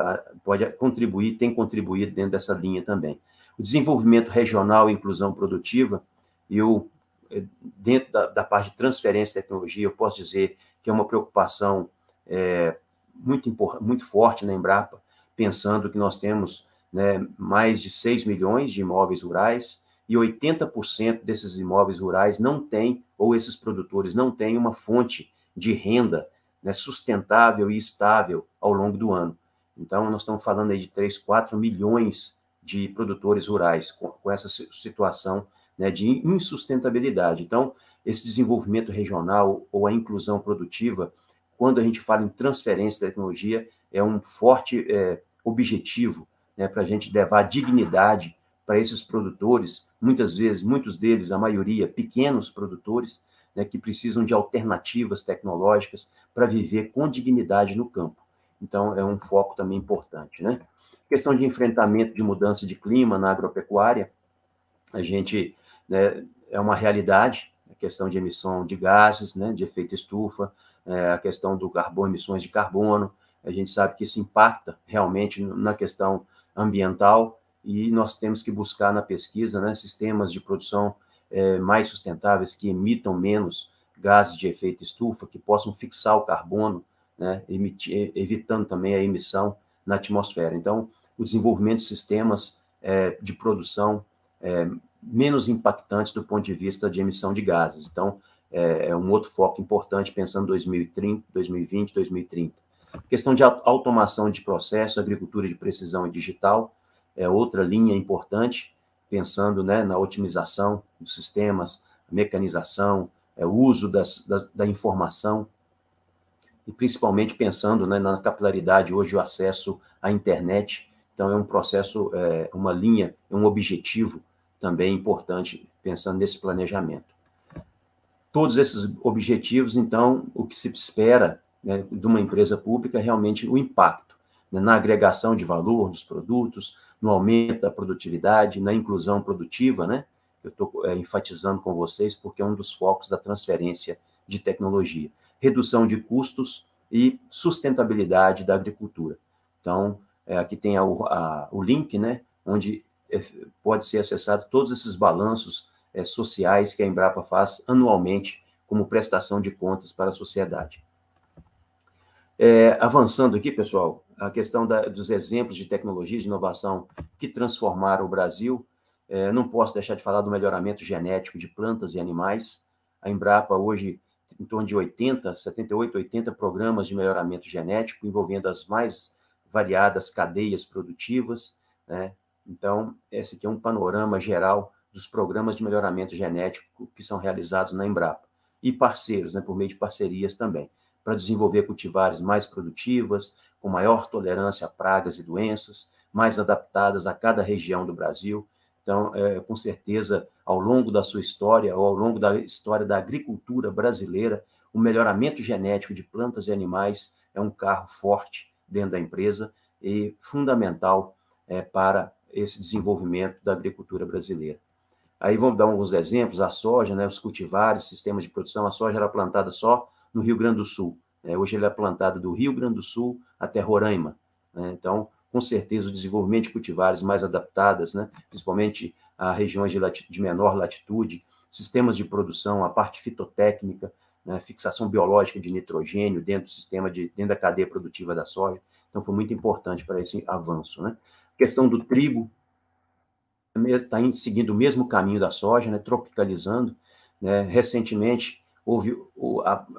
Speaker 2: pode contribuir, tem contribuído dentro dessa linha também. O desenvolvimento regional e inclusão produtiva, eu, eh, dentro da, da parte de transferência de tecnologia, eu posso dizer que é uma preocupação é, muito, muito forte na Embrapa, pensando que nós temos né, mais de 6 milhões de imóveis rurais e 80% desses imóveis rurais não têm, ou esses produtores não têm, uma fonte de renda né, sustentável e estável ao longo do ano. Então, nós estamos falando aí de 3, 4 milhões de produtores rurais com, com essa situação né, de insustentabilidade. Então, esse desenvolvimento regional ou a inclusão produtiva, quando a gente fala em transferência de tecnologia, é um forte é, objetivo né, para a gente levar dignidade para esses produtores, muitas vezes, muitos deles, a maioria, pequenos produtores, né, que precisam de alternativas tecnológicas para viver com dignidade no campo. Então, é um foco também importante. Né? Questão de enfrentamento de mudança de clima na agropecuária, a gente né, é uma realidade, a questão de emissão de gases, né, de efeito estufa, é, a questão do carbono, emissões de carbono, a gente sabe que isso impacta realmente na questão ambiental e nós temos que buscar na pesquisa né, sistemas de produção é, mais sustentáveis, que emitam menos gases de efeito estufa, que possam fixar o carbono, né, emitir, evitando também a emissão na atmosfera. Então, o desenvolvimento de sistemas é, de produção é, menos impactantes do ponto de vista de emissão de gases. Então, é, é um outro foco importante pensando 2030, 2020, 2030. questão de automação de processos, agricultura de precisão e digital é outra linha importante pensando né, na otimização dos sistemas, mecanização, é, uso das, das, da informação, e principalmente pensando né, na capilaridade, hoje o acesso à internet. Então, é um processo, é, uma linha, é um objetivo também importante, pensando nesse planejamento. Todos esses objetivos, então, o que se espera né, de uma empresa pública é realmente o impacto. Né, na agregação de valor dos produtos, no aumento da produtividade, na inclusão produtiva, né? Eu estou é, enfatizando com vocês porque é um dos focos da transferência de tecnologia. Redução de custos e sustentabilidade da agricultura. Então, é, aqui tem a, a, o link, né? Onde é, pode ser acessado todos esses balanços é, sociais que a Embrapa faz anualmente como prestação de contas para a sociedade. É, avançando aqui, pessoal, a questão da, dos exemplos de tecnologia, de inovação que transformaram o Brasil. É, não posso deixar de falar do melhoramento genético de plantas e animais. A Embrapa hoje em torno de 80, 78, 80 programas de melhoramento genético envolvendo as mais variadas cadeias produtivas, né? Então, esse aqui é um panorama geral dos programas de melhoramento genético que são realizados na Embrapa e parceiros, né, por meio de parcerias também, para desenvolver cultivares mais produtivas, com maior tolerância a pragas e doenças, mais adaptadas a cada região do Brasil. Então, é, com certeza, ao longo da sua história, ou ao longo da história da agricultura brasileira, o melhoramento genético de plantas e animais é um carro forte dentro da empresa e fundamental é, para esse desenvolvimento da agricultura brasileira. Aí vamos dar alguns exemplos: a soja, né, os cultivares, sistemas de produção. A soja era plantada só no Rio Grande do Sul. É, hoje ele é plantado do Rio Grande do Sul até Roraima. Né? Então, com certeza, o desenvolvimento de cultivares mais adaptadas, né? principalmente a regiões de, de, menor latitude, sistemas de produção, a parte fitotécnica, né? fixação biológica de nitrogênio dentro do sistema, de, dentro da cadeia produtiva da soja. Então, foi muito importante para esse avanço. Né? A questão do trigo está seguindo o mesmo caminho da soja, né? tropicalizando. Né? Recentemente, houve,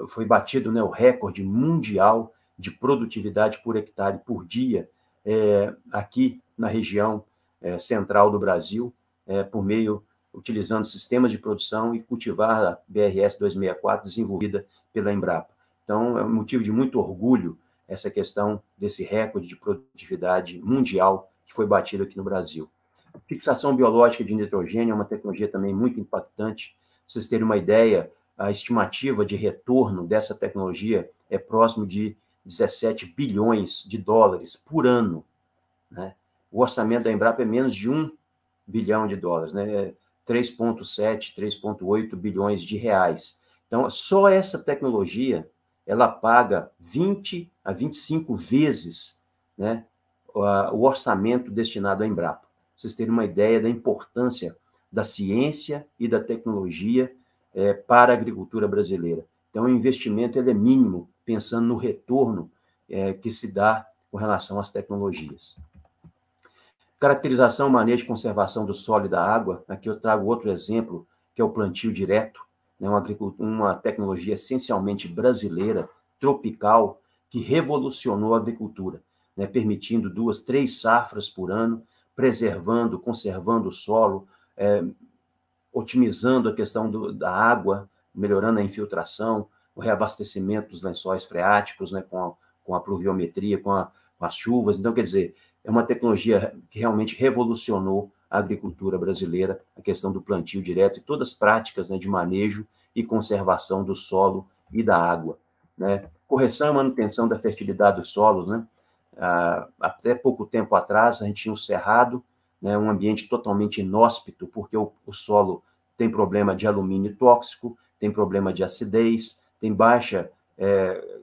Speaker 2: foi batido né, o recorde mundial de produtividade por hectare por dia é, aqui na região é, central do Brasil, é, por meio, utilizando sistemas de produção e cultivar a BRS 264 desenvolvida pela Embrapa. Então, é um motivo de muito orgulho essa questão desse recorde de produtividade mundial que foi batido aqui no Brasil. fixação biológica de nitrogênio é uma tecnologia também muito impactante. Pra vocês terem uma ideia, a estimativa de retorno dessa tecnologia é próximo de 17 bilhões de dólares por ano. Né? O orçamento da Embrapa é menos de 1 bilhão de dólares, né? 3,7, é 3,8 bilhões de reais. Então, só essa tecnologia ela paga 20 a 25 vezes né, o orçamento destinado à Embrapa. Pra vocês terem uma ideia da importância da ciência e da tecnologia é, para a agricultura brasileira. Então, o investimento ele é mínimo, pensando no retorno é, que se dá com relação às tecnologias. Caracterização, manejo e conservação do solo e da água. Aqui eu trago outro exemplo, que é o plantio direto, né, uma, uma tecnologia essencialmente brasileira, tropical, que revolucionou a agricultura, né, permitindo duas, três safras por ano, preservando, conservando o solo, é, otimizando a questão do, da água, melhorando a infiltração, o reabastecimento dos lençóis freáticos, né, com, a, com a pluviometria, com, a, com as chuvas. Então, quer dizer, é uma tecnologia que realmente revolucionou a agricultura brasileira, a questão do plantio direto e todas as práticas né, de manejo e conservação do solo e da água. Né? Correção e manutenção da fertilidade dos solos. Né? Ah, até pouco tempo atrás, a gente tinha o cerrado, né, um ambiente totalmente inóspito, porque o, o solo tem problema de alumínio tóxico, tem problema de acidez, tem baixa é,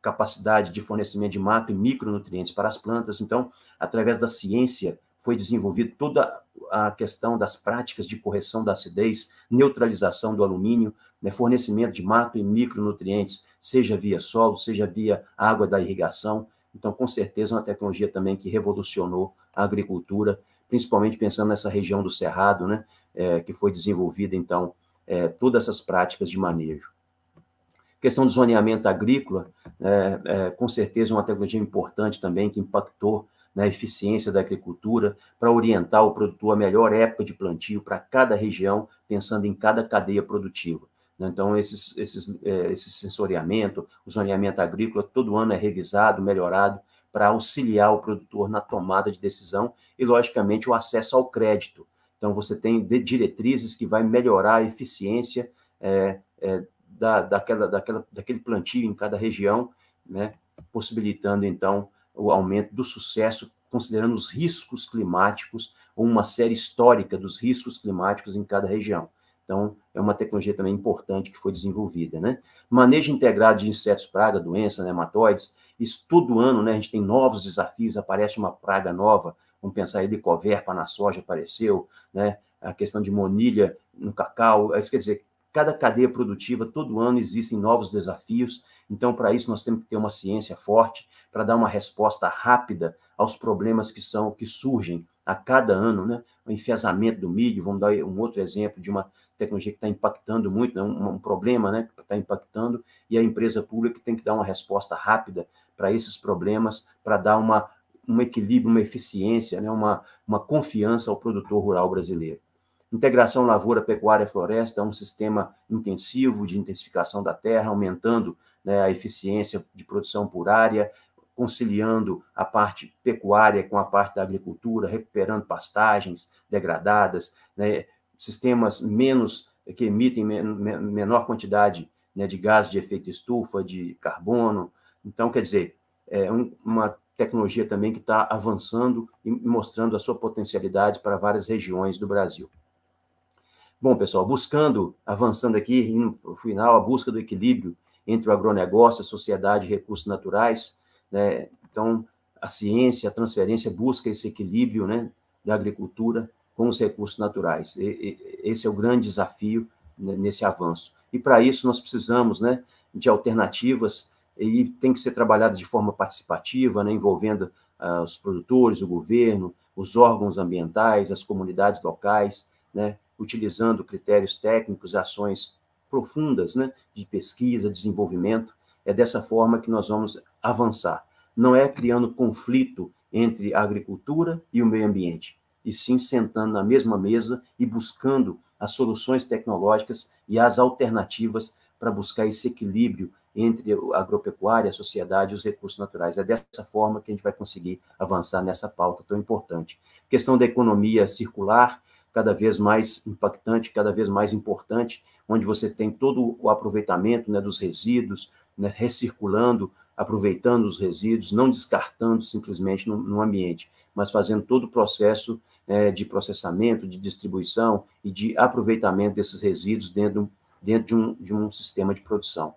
Speaker 2: capacidade de fornecimento de mato e micronutrientes para as plantas. Então, através da ciência, foi desenvolvida toda a questão das práticas de correção da acidez, neutralização do alumínio, né, fornecimento de mato e micronutrientes, seja via solo, seja via água da irrigação. Então, com certeza, é uma tecnologia também que revolucionou a agricultura, principalmente pensando nessa região do Cerrado, né, é, que foi desenvolvida, então, é, todas essas práticas de manejo. Questão do zoneamento agrícola, é, é com certeza é uma tecnologia importante também que impactou na eficiência da agricultura, para orientar o produtor a melhor época de plantio para cada região, pensando em cada cadeia produtiva. Né. Então, esses, esses, é, esse sensoriamento, o zoneamento agrícola, todo ano é revisado, melhorado, para auxiliar o produtor na tomada de decisão e, logicamente, o acesso ao crédito. Então, você tem diretrizes que vai melhorar a eficiência é, é, da, daquela, daquela, daquele plantio em cada região, né, possibilitando, então, o aumento do sucesso, considerando os riscos climáticos, ou uma série histórica dos riscos climáticos em cada região. Então, é uma tecnologia também importante que foi desenvolvida. Né? Manejo integrado de insetos, praga, doença, nematóides, isso todo ano, né? A gente tem novos desafios, aparece uma praga nova. Vamos pensar aí de coverpa na soja apareceu, né? A questão de monilha no cacau. É isso quer dizer, cada cadeia produtiva, todo ano existem novos desafios. Então, para isso, nós temos que ter uma ciência forte para dar uma resposta rápida aos problemas que são que surgem a cada ano, né? O enfesamento do milho, vamos dar um outro exemplo de uma tecnologia que está impactando muito, né? um, um problema né? que está impactando, e a empresa pública tem que dar uma resposta rápida para esses problemas, para dar uma, um equilíbrio, uma eficiência, né, uma, uma confiança ao produtor rural brasileiro. Integração lavoura, pecuária, floresta, um sistema intensivo de intensificação da terra, aumentando né, a eficiência de produção por área, conciliando a parte pecuária com a parte da agricultura, recuperando pastagens degradadas, né, sistemas menos que emitem menor quantidade né, de gás de efeito estufa, de carbono, então, quer dizer, é uma tecnologia também que está avançando e mostrando a sua potencialidade para várias regiões do Brasil. Bom, pessoal, buscando, avançando aqui, indo para o final, a busca do equilíbrio entre o agronegócio, a sociedade e recursos naturais. Né? Então, a ciência, a transferência busca esse equilíbrio né, da agricultura com os recursos naturais. E, e, esse é o grande desafio né, nesse avanço. E para isso nós precisamos né, de alternativas e tem que ser trabalhada de forma participativa, né, envolvendo uh, os produtores, o governo, os órgãos ambientais, as comunidades locais, né, utilizando critérios técnicos, ações profundas né, de pesquisa, desenvolvimento. É dessa forma que nós vamos avançar. Não é criando conflito entre a agricultura e o meio ambiente, e sim sentando na mesma mesa e buscando as soluções tecnológicas e as alternativas para buscar esse equilíbrio entre a agropecuária, a sociedade e os recursos naturais. É dessa forma que a gente vai conseguir avançar nessa pauta tão importante. questão da economia circular, cada vez mais impactante, cada vez mais importante, onde você tem todo o aproveitamento né, dos resíduos, né, recirculando, aproveitando os resíduos, não descartando simplesmente no, no ambiente, mas fazendo todo o processo é, de processamento, de distribuição e de aproveitamento desses resíduos dentro, dentro de, um, de um sistema de produção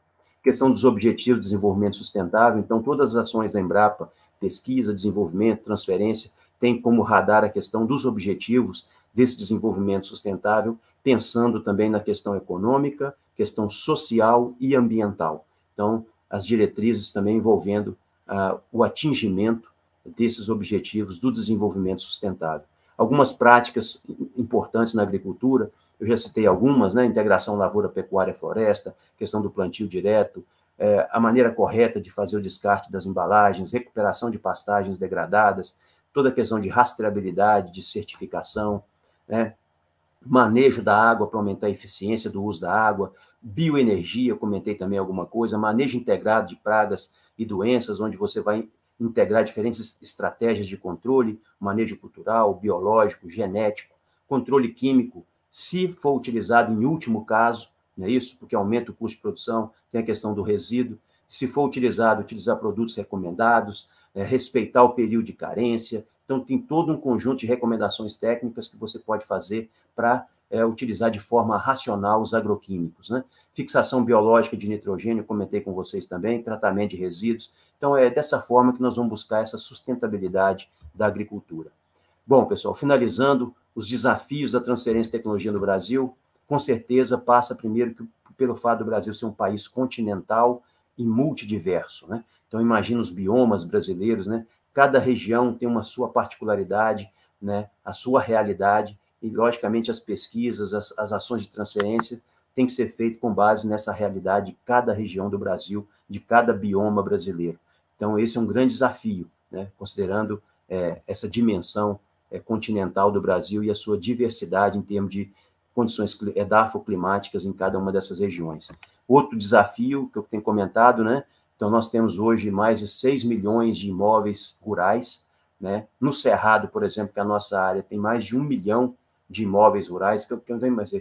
Speaker 2: questão dos objetivos de desenvolvimento sustentável, então todas as ações da Embrapa, pesquisa, desenvolvimento, transferência, tem como radar a questão dos objetivos desse desenvolvimento sustentável, pensando também na questão econômica, questão social e ambiental. Então, as diretrizes também envolvendo ah, o atingimento desses objetivos do desenvolvimento sustentável. Algumas práticas importantes na agricultura, eu já citei algumas, né? Integração lavoura, pecuária, floresta, questão do plantio direto, é, a maneira correta de fazer o descarte das embalagens, recuperação de pastagens degradadas, toda a questão de rastreabilidade, de certificação, né? manejo da água para aumentar a eficiência do uso da água, bioenergia, comentei também alguma coisa, manejo integrado de pragas e doenças, onde você vai integrar diferentes estratégias de controle, manejo cultural, biológico, genético, controle químico, se for utilizado em último caso, não é isso? Porque aumenta o custo de produção, tem a questão do resíduo. Se for utilizado, utilizar produtos recomendados, é, respeitar o período de carência. Então, tem todo um conjunto de recomendações técnicas que você pode fazer para é, utilizar de forma racional os agroquímicos. Né? Fixação biológica de nitrogênio, comentei com vocês também, tratamento de resíduos. Então, é dessa forma que nós vamos buscar essa sustentabilidade da agricultura. Bom, pessoal, finalizando os desafios da transferência de tecnologia no Brasil, com certeza passa primeiro pelo fato do Brasil ser um país continental e multidiverso, né? Então imagina os biomas brasileiros, né? Cada região tem uma sua particularidade, né? A sua realidade e logicamente as pesquisas, as, as ações de transferência têm que ser feitas com base nessa realidade de cada região do Brasil, de cada bioma brasileiro. Então esse é um grande desafio, né? Considerando é, essa dimensão eh, continental do Brasil e a sua diversidade em termos de condições edafoclimáticas eh, em cada uma dessas regiões. Outro desafio que eu tenho comentado, né? Então, nós temos hoje mais de 6 milhões de imóveis rurais, né? No Cerrado, por exemplo, que é a nossa área tem mais de um milhão de imóveis rurais, que eu tenho mais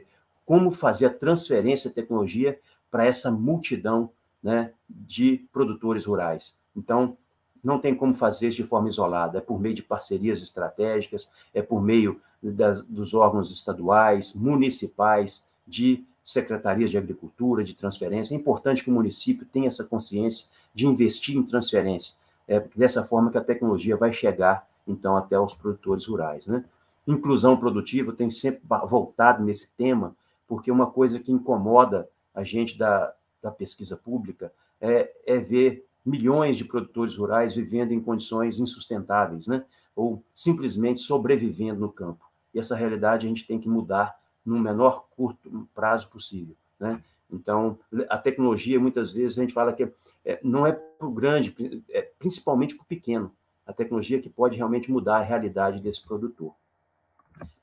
Speaker 2: como fazer a transferência de tecnologia para essa multidão né, de produtores rurais. Então, não tem como fazer isso de forma isolada, é por meio de parcerias estratégicas, é por meio das, dos órgãos estaduais, municipais, de secretarias de agricultura, de transferência. É importante que o município tenha essa consciência de investir em transferência, é dessa forma que a tecnologia vai chegar, então, até os produtores rurais. Né? Inclusão produtiva tem sempre voltado nesse tema, porque uma coisa que incomoda a gente da, da pesquisa pública é, é ver milhões de produtores rurais vivendo em condições insustentáveis, né? ou simplesmente sobrevivendo no campo. E essa realidade a gente tem que mudar no menor curto prazo possível. Né? Então, a tecnologia, muitas vezes, a gente fala que é, não é para o grande, é principalmente para o pequeno. A tecnologia que pode realmente mudar a realidade desse produtor.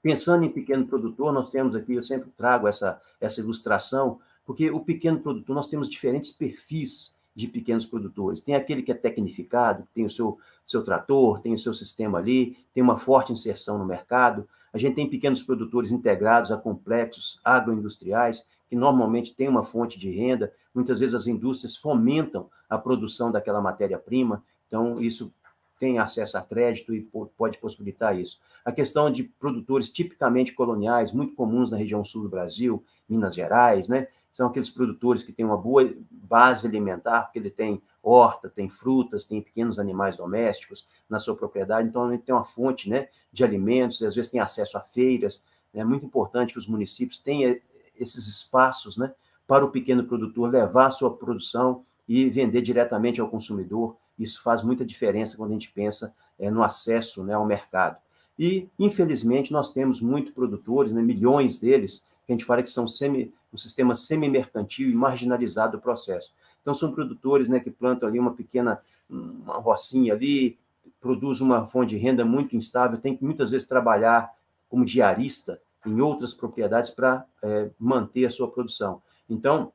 Speaker 2: Pensando em pequeno produtor, nós temos aqui, eu sempre trago essa, essa ilustração, porque o pequeno produtor, nós temos diferentes perfis de pequenos produtores. Tem aquele que é tecnificado, que tem o seu, seu trator, tem o seu sistema ali, tem uma forte inserção no mercado. A gente tem pequenos produtores integrados a complexos agroindustriais, que normalmente têm uma fonte de renda. Muitas vezes as indústrias fomentam a produção daquela matéria-prima, então isso tem acesso a crédito e pode possibilitar isso. A questão de produtores tipicamente coloniais, muito comuns na região sul do Brasil, Minas Gerais, né? são aqueles produtores que têm uma boa base alimentar, porque ele tem horta, tem frutas, tem pequenos animais domésticos na sua propriedade, então ele tem uma fonte né, de alimentos, às vezes tem acesso a feiras. É muito importante que os municípios tenham eh, esses espaços né, para o pequeno produtor levar a sua produção e vender diretamente ao consumidor. Isso faz muita diferença quando a gente pensa é, no acesso né, ao mercado. E, infelizmente, nós temos muitos produtores, né, milhões deles, que a gente fala que são semi um sistema semi-mercantil e marginalizado do processo. Então, são produtores né, que plantam ali uma pequena uma rocinha ali, produz uma fonte de renda muito instável, tem que muitas vezes trabalhar como diarista em outras propriedades para é, manter a sua produção. Então,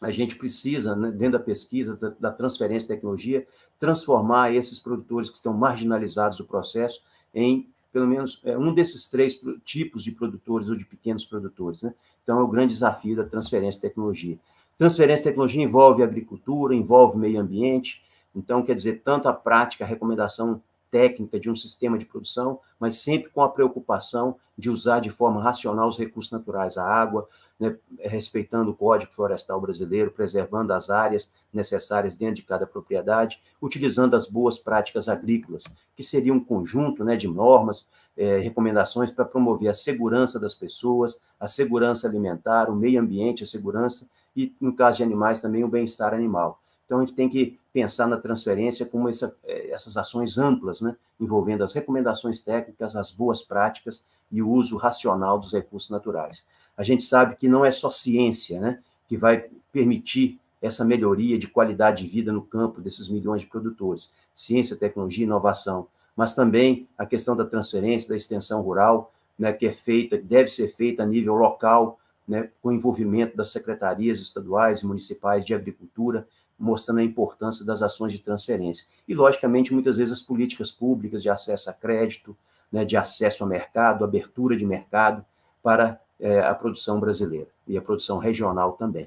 Speaker 2: a gente precisa, né, dentro da pesquisa, da, da, transferência de tecnologia, transformar esses produtores que estão marginalizados do processo em pelo menos é, um desses três tipos de produtores ou de pequenos produtores. Né? Então, é o grande desafio da transferência de tecnologia. Transferência de tecnologia envolve agricultura, envolve meio ambiente, então, quer dizer, tanto a prática, a recomendação técnica de um sistema de produção, mas sempre com a preocupação de usar de forma racional os recursos naturais, a água, né, respeitando o Código Florestal Brasileiro, preservando as áreas necessárias dentro de cada propriedade, utilizando as boas práticas agrícolas, que seria um conjunto né, de normas, eh, recomendações para promover a segurança das pessoas, a segurança alimentar, o meio ambiente, a segurança e, no caso de animais, também o bem-estar animal. Então, a gente tem que pensar na transferência como essa, eh, essas ações amplas, né? envolvendo as recomendações técnicas, as boas práticas e o uso racional dos recursos naturais a gente sabe que não é só ciência né, que vai permitir essa melhoria de qualidade de vida no campo desses milhões de produtores. Ciência, tecnologia, inovação, mas também a questão da transferência, da extensão rural, né, que é feita, deve ser feita a nível local, né, com envolvimento das secretarias estaduais e municipais de agricultura, mostrando a importância das ações de transferência. E, logicamente, muitas vezes as políticas públicas de acesso a crédito, né, de acesso ao mercado, abertura de mercado, para é, a produção brasileira e a produção regional também.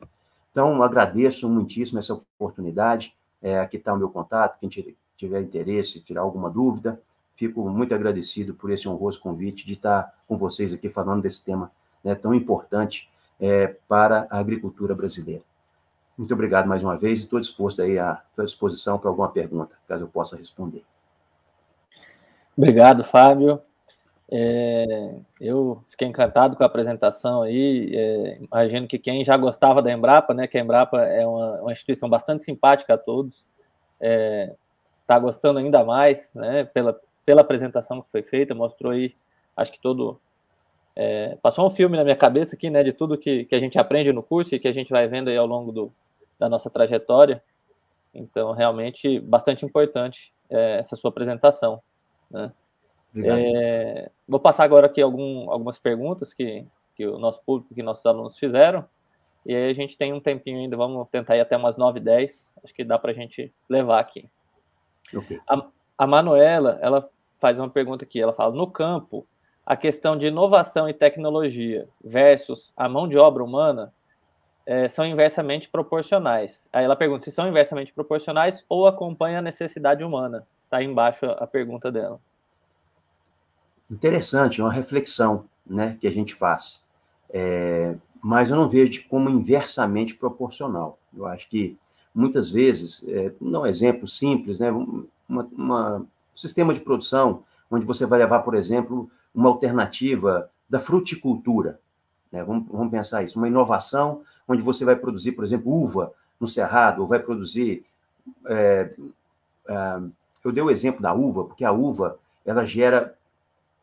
Speaker 2: Então, agradeço muitíssimo essa oportunidade. É, aqui está o meu contato, quem tiver interesse, tirar alguma dúvida. Fico muito agradecido por esse honroso convite de estar com vocês aqui falando desse tema né, tão importante é, para a agricultura brasileira. Muito obrigado mais uma vez e estou disposto aí à, à disposição para alguma pergunta, caso eu possa responder.
Speaker 3: Obrigado, Fábio. É, eu fiquei encantado com a apresentação aí. É, imagino que quem já gostava da Embrapa, né? Que a Embrapa é uma, uma instituição bastante simpática a todos, está é, tá gostando ainda mais, né? Pela, pela apresentação que foi feita, mostrou aí, acho que todo é, passou um filme na minha cabeça aqui, né? De tudo que, que a gente aprende no curso e que a gente vai vendo aí ao longo do, da nossa trajetória. Então, realmente, bastante importante é, essa sua apresentação, né? É, vou passar agora aqui algum, algumas perguntas que, que o nosso público, que nossos alunos fizeram. E aí a gente tem um tempinho ainda, vamos tentar ir até umas 9, 10. Acho que dá para a gente levar aqui. Okay. A, a Manuela, ela faz uma pergunta aqui. Ela fala, no campo, a questão de inovação e tecnologia versus a mão de obra humana é, são inversamente proporcionais. Aí ela pergunta se são inversamente proporcionais ou acompanha a necessidade humana. Está embaixo a pergunta dela
Speaker 2: interessante, é uma reflexão né, que a gente faz. É, mas eu não vejo como inversamente proporcional. Eu acho que muitas vezes, é, não um exemplo simples, né, uma, uma, um sistema de produção onde você vai levar, por exemplo, uma alternativa da fruticultura. Né, vamos, vamos pensar isso, uma inovação onde você vai produzir, por exemplo, uva no cerrado, ou vai produzir. É, é, eu dei o exemplo da uva, porque a uva ela gera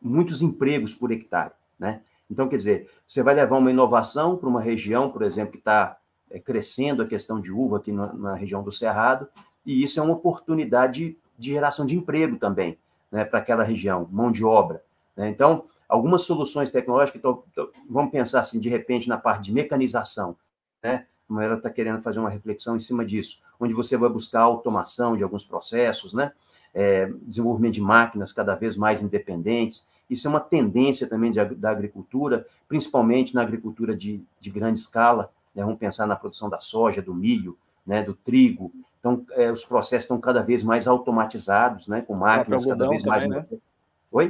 Speaker 2: muitos empregos por hectare, né? Então, quer dizer, você vai levar uma inovação para uma região, por exemplo, que está é, crescendo a questão de uva aqui na, na, região do Cerrado, e isso é uma oportunidade de geração de emprego também, né, para aquela região, mão de obra. Né? Então, algumas soluções tecnológicas, então, então, vamos pensar assim, de repente, na parte de mecanização, né? Como ela está querendo fazer uma reflexão em cima disso, onde você vai buscar automação de alguns processos, né? é, desenvolvimento de máquinas cada vez mais independentes. Isso é uma tendência também de, da agricultura, principalmente na agricultura de, de grande escala. Né? Vamos pensar na produção da soja, do milho, né? do trigo. Então, é, os processos estão cada vez mais automatizados, né? com máquinas cada vez também, mais. Né? Oi?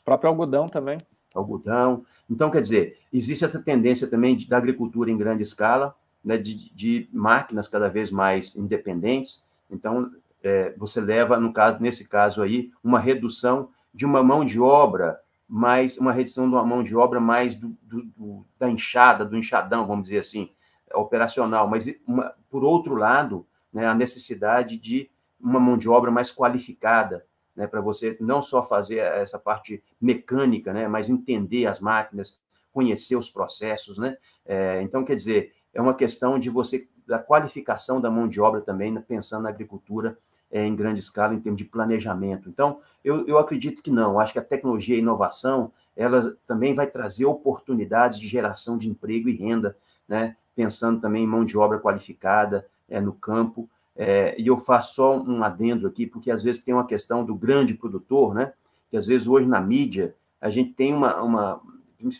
Speaker 2: O próprio algodão também. Algodão. Então, quer dizer, existe essa tendência também de, da agricultura em grande escala, né? de, de máquinas cada vez mais independentes. Então, é, você leva, no caso, nesse caso aí, uma redução de uma mão de obra, mais uma redução de uma mão de obra mais do, do, do, da enxada, do enxadão, vamos dizer assim, operacional. Mas, uma, por outro lado, né, a necessidade de uma mão de obra mais qualificada, né, para você não só fazer essa parte mecânica, né, mas entender as máquinas, conhecer os processos. Né? É, então, quer dizer, é uma questão de você da qualificação da mão de obra também, pensando na agricultura é, em grande escala em termos de planejamento. Então, eu, eu acredito que não. Acho que a tecnologia e a inovação ela também vai trazer oportunidades de geração de emprego e renda, né? pensando também em mão de obra qualificada é, no campo. É, e eu faço só um adendo aqui, porque às vezes tem uma questão do grande produtor, né? que às vezes hoje na mídia a gente tem uma, uma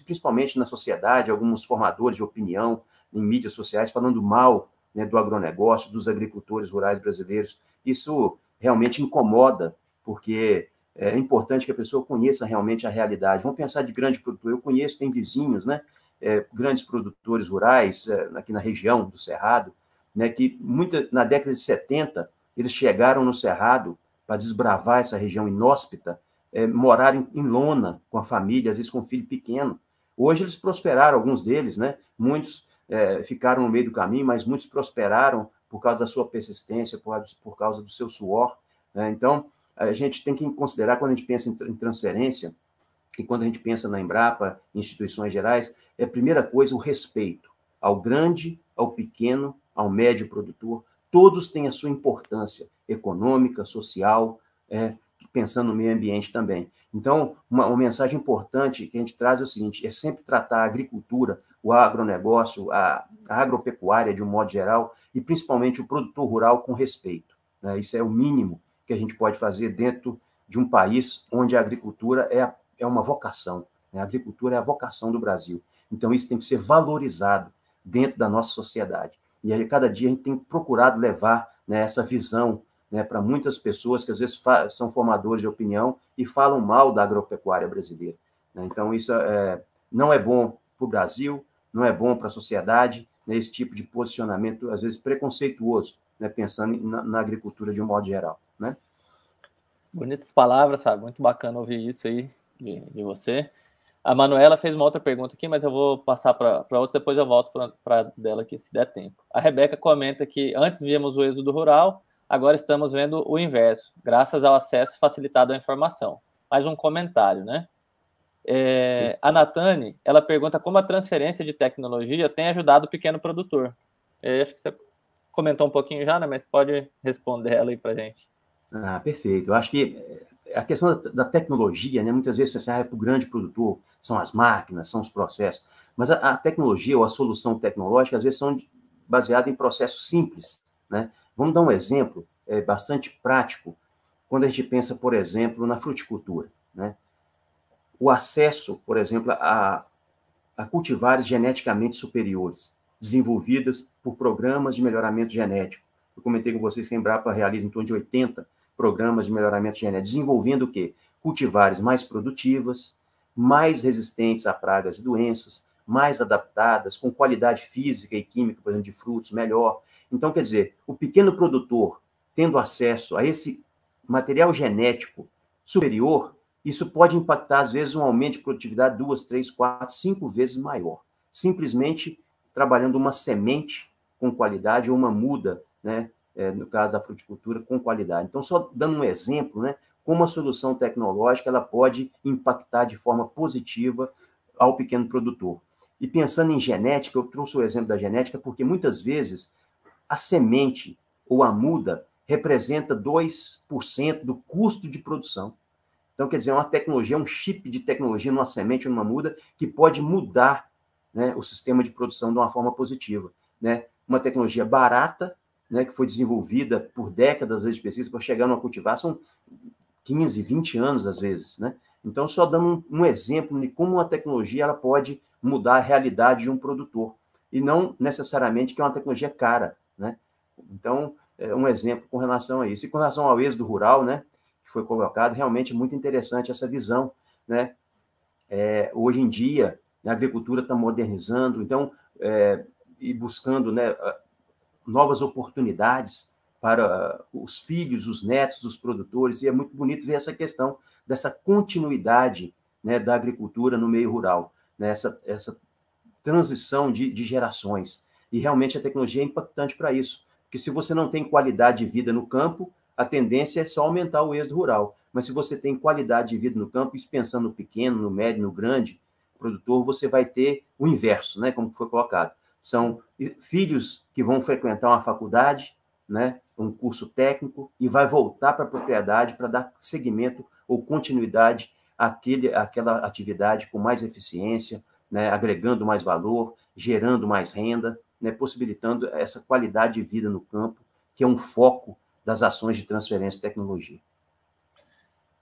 Speaker 2: principalmente na sociedade, alguns formadores de opinião em mídias sociais falando mal né, do agronegócio, dos agricultores rurais brasileiros. Isso realmente incomoda, porque é importante que a pessoa conheça realmente a realidade. Vamos pensar de grande produtor. Eu conheço, tem vizinhos, né, é, grandes produtores rurais é, aqui na região do Cerrado, né, que muita, na década de 70 eles chegaram no Cerrado para desbravar essa região inóspita, é, moraram em, em lona com a família, às vezes com um filho pequeno. Hoje eles prosperaram, alguns deles, né? Muitos é, ficaram no meio do caminho, mas muitos prosperaram por causa da sua persistência, por, por causa do seu suor. Né? Então, a gente tem que considerar, quando a gente pensa em, transferência, e quando a gente pensa na Embrapa, instituições gerais, é a primeira coisa o respeito ao grande, ao pequeno, ao médio produtor. Todos têm a sua importância econômica, social, é, pensando no meio ambiente também. Então, uma, uma, mensagem importante que a gente traz é o seguinte: é sempre tratar a agricultura, o agronegócio, a, a agropecuária de um modo geral, e principalmente o produtor rural com respeito. Né? Isso é o mínimo que a gente pode fazer dentro de um país onde a agricultura é, a, é uma vocação. Né? A agricultura é a vocação do Brasil. Então, isso tem que ser valorizado dentro da nossa sociedade. E a cada dia a gente tem procurado levar né, essa visão né, para muitas pessoas que às vezes são formadores de opinião e falam mal da agropecuária brasileira. Né? Então, isso é, não é bom para o Brasil, não é bom para a sociedade, né, esse tipo de posicionamento, às vezes preconceituoso, né, pensando na, na, agricultura de um modo geral.
Speaker 3: Né? Bonitas palavras, sabe? Muito bacana ouvir isso aí de, de você. A Manuela fez uma outra pergunta aqui, mas eu vou passar para outra, depois eu volto para dela aqui, se der tempo. A Rebeca comenta que antes víamos o êxodo rural, Agora estamos vendo o inverso, graças ao acesso facilitado à informação. Mais um comentário, né? É, a Natane, ela pergunta como a transferência de tecnologia tem ajudado o pequeno produtor. Eu é, acho que você comentou um pouquinho já, né? Mas pode responder ela aí para gente.
Speaker 2: Ah, perfeito. Eu acho que é, a questão da, da tecnologia, né? Muitas vezes você sai ah, é para o grande produtor, são as máquinas, são os processos. Mas a, a tecnologia ou a solução tecnológica, às vezes, são baseadas em processos simples, né? Vamos dar um exemplo é, bastante prático, quando a gente pensa, por exemplo, na fruticultura. Né? O acesso, por exemplo, a, a cultivares geneticamente superiores, desenvolvidas por programas de melhoramento genético. Eu comentei com vocês que a Embrapa realiza em torno de 80 programas de melhoramento genético, desenvolvendo o quê? Cultivares mais produtivas, mais resistentes a pragas e doenças, mais adaptadas, com qualidade física e química, por exemplo, de frutos melhor, então, quer dizer, o pequeno produtor tendo acesso a esse material genético superior, isso pode impactar, às vezes, um aumento de produtividade duas, três, quatro, cinco vezes maior. Simplesmente trabalhando uma semente com qualidade ou uma muda, né? É, no caso da fruticultura, com qualidade. Então, só dando um exemplo, né? Como a solução tecnológica ela pode impactar de forma positiva ao pequeno produtor. E pensando em genética, eu trouxe o exemplo da genética porque muitas vezes a semente ou a muda representa 2% do custo de produção. Então, quer dizer, é uma tecnologia, um chip de tecnologia numa semente ou numa muda que pode mudar né, o sistema de produção de uma forma positiva. Né? Uma tecnologia barata, né, que foi desenvolvida por décadas vezes, de para chegar numa cultivar, são 15, 20 anos às vezes. Né? Então, só dando um, um exemplo de como uma tecnologia ela pode mudar a realidade de um produtor. E não necessariamente que é uma tecnologia cara né? Então, é um exemplo com relação a isso. E com relação ao êxodo rural, né, que foi colocado, realmente é muito interessante essa visão. Né? É, hoje em dia, a agricultura está modernizando, então, é, e buscando né, novas oportunidades para os filhos, os netos dos produtores, e é muito bonito ver essa questão dessa continuidade né, da agricultura no meio rural, né, essa, essa transição de, de gerações. E realmente a tecnologia é impactante para isso, porque se você não tem qualidade de vida no campo, a tendência é só aumentar o êxodo rural. Mas se você tem qualidade de vida no campo, isso pensando no pequeno, no médio, no grande produtor, você vai ter o inverso, né, como foi colocado. São filhos que vão frequentar uma faculdade, né, um curso técnico e vai voltar para a propriedade para dar seguimento ou continuidade àquele, àquela atividade com mais eficiência, né, agregando mais valor, gerando mais renda né, possibilitando essa qualidade de vida no campo, que é um foco das ações de transferência de tecnologia.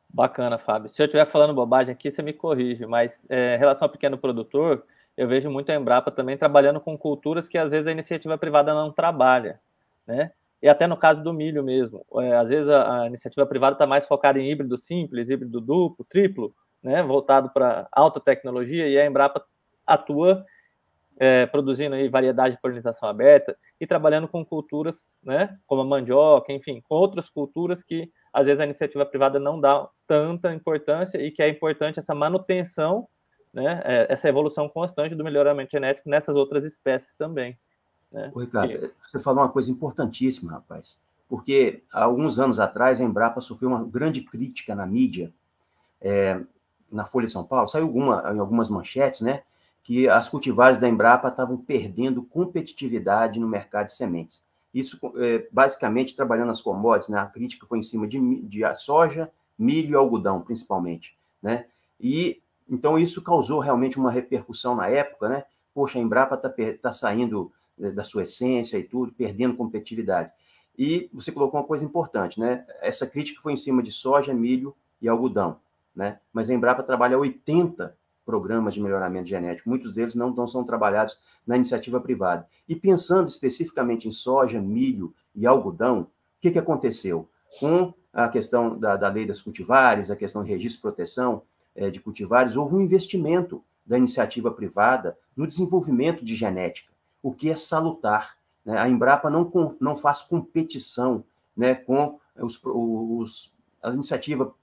Speaker 3: Bacana, Fábio. Se eu estiver falando bobagem aqui, você me corrige, mas é, em relação ao pequeno produtor, eu vejo muito a Embrapa também trabalhando com culturas que às vezes a iniciativa privada não trabalha, né? E até no caso do milho mesmo, é, às vezes a, a iniciativa privada está mais focada em híbrido simples, híbrido duplo, triplo, né? Voltado para alta tecnologia e a Embrapa atua é, produzindo aí variedade de polinização aberta e trabalhando com culturas, né, como a mandioca, enfim, com outras culturas que às vezes a iniciativa privada não dá tanta importância e que é importante essa manutenção, né, é, essa evolução constante do melhoramento genético nessas outras espécies também. Né? Ô, Ricardo, e...
Speaker 2: você falou uma coisa importantíssima, rapaz, porque há alguns anos atrás a Embrapa sofreu uma grande crítica na mídia, é, na Folha de São Paulo, saiu alguma, em algumas manchetes, né, que as cultivares da Embrapa estavam perdendo competitividade no mercado de sementes. Isso, é, basicamente, trabalhando as commodities, né? a crítica foi em cima de, de soja, milho e algodão, principalmente. Né? E, então, isso causou realmente uma repercussão na época, né? Poxa, a Embrapa está tá saindo é, da sua essência e tudo, perdendo competitividade. E você colocou uma coisa importante, né? Essa crítica foi em cima de soja, milho e algodão, né? Mas a Embrapa trabalha 80 programas de melhoramento genético. Muitos deles não, não são trabalhados na iniciativa privada. E pensando especificamente em soja, milho e algodão, o que, que aconteceu? Com a questão da, da lei das cultivares, a questão de registro e proteção é, de cultivares, houve um investimento da iniciativa privada no desenvolvimento de genética, o que é salutar. Né? A Embrapa não, com, não faz competição né, com os, os, a iniciativa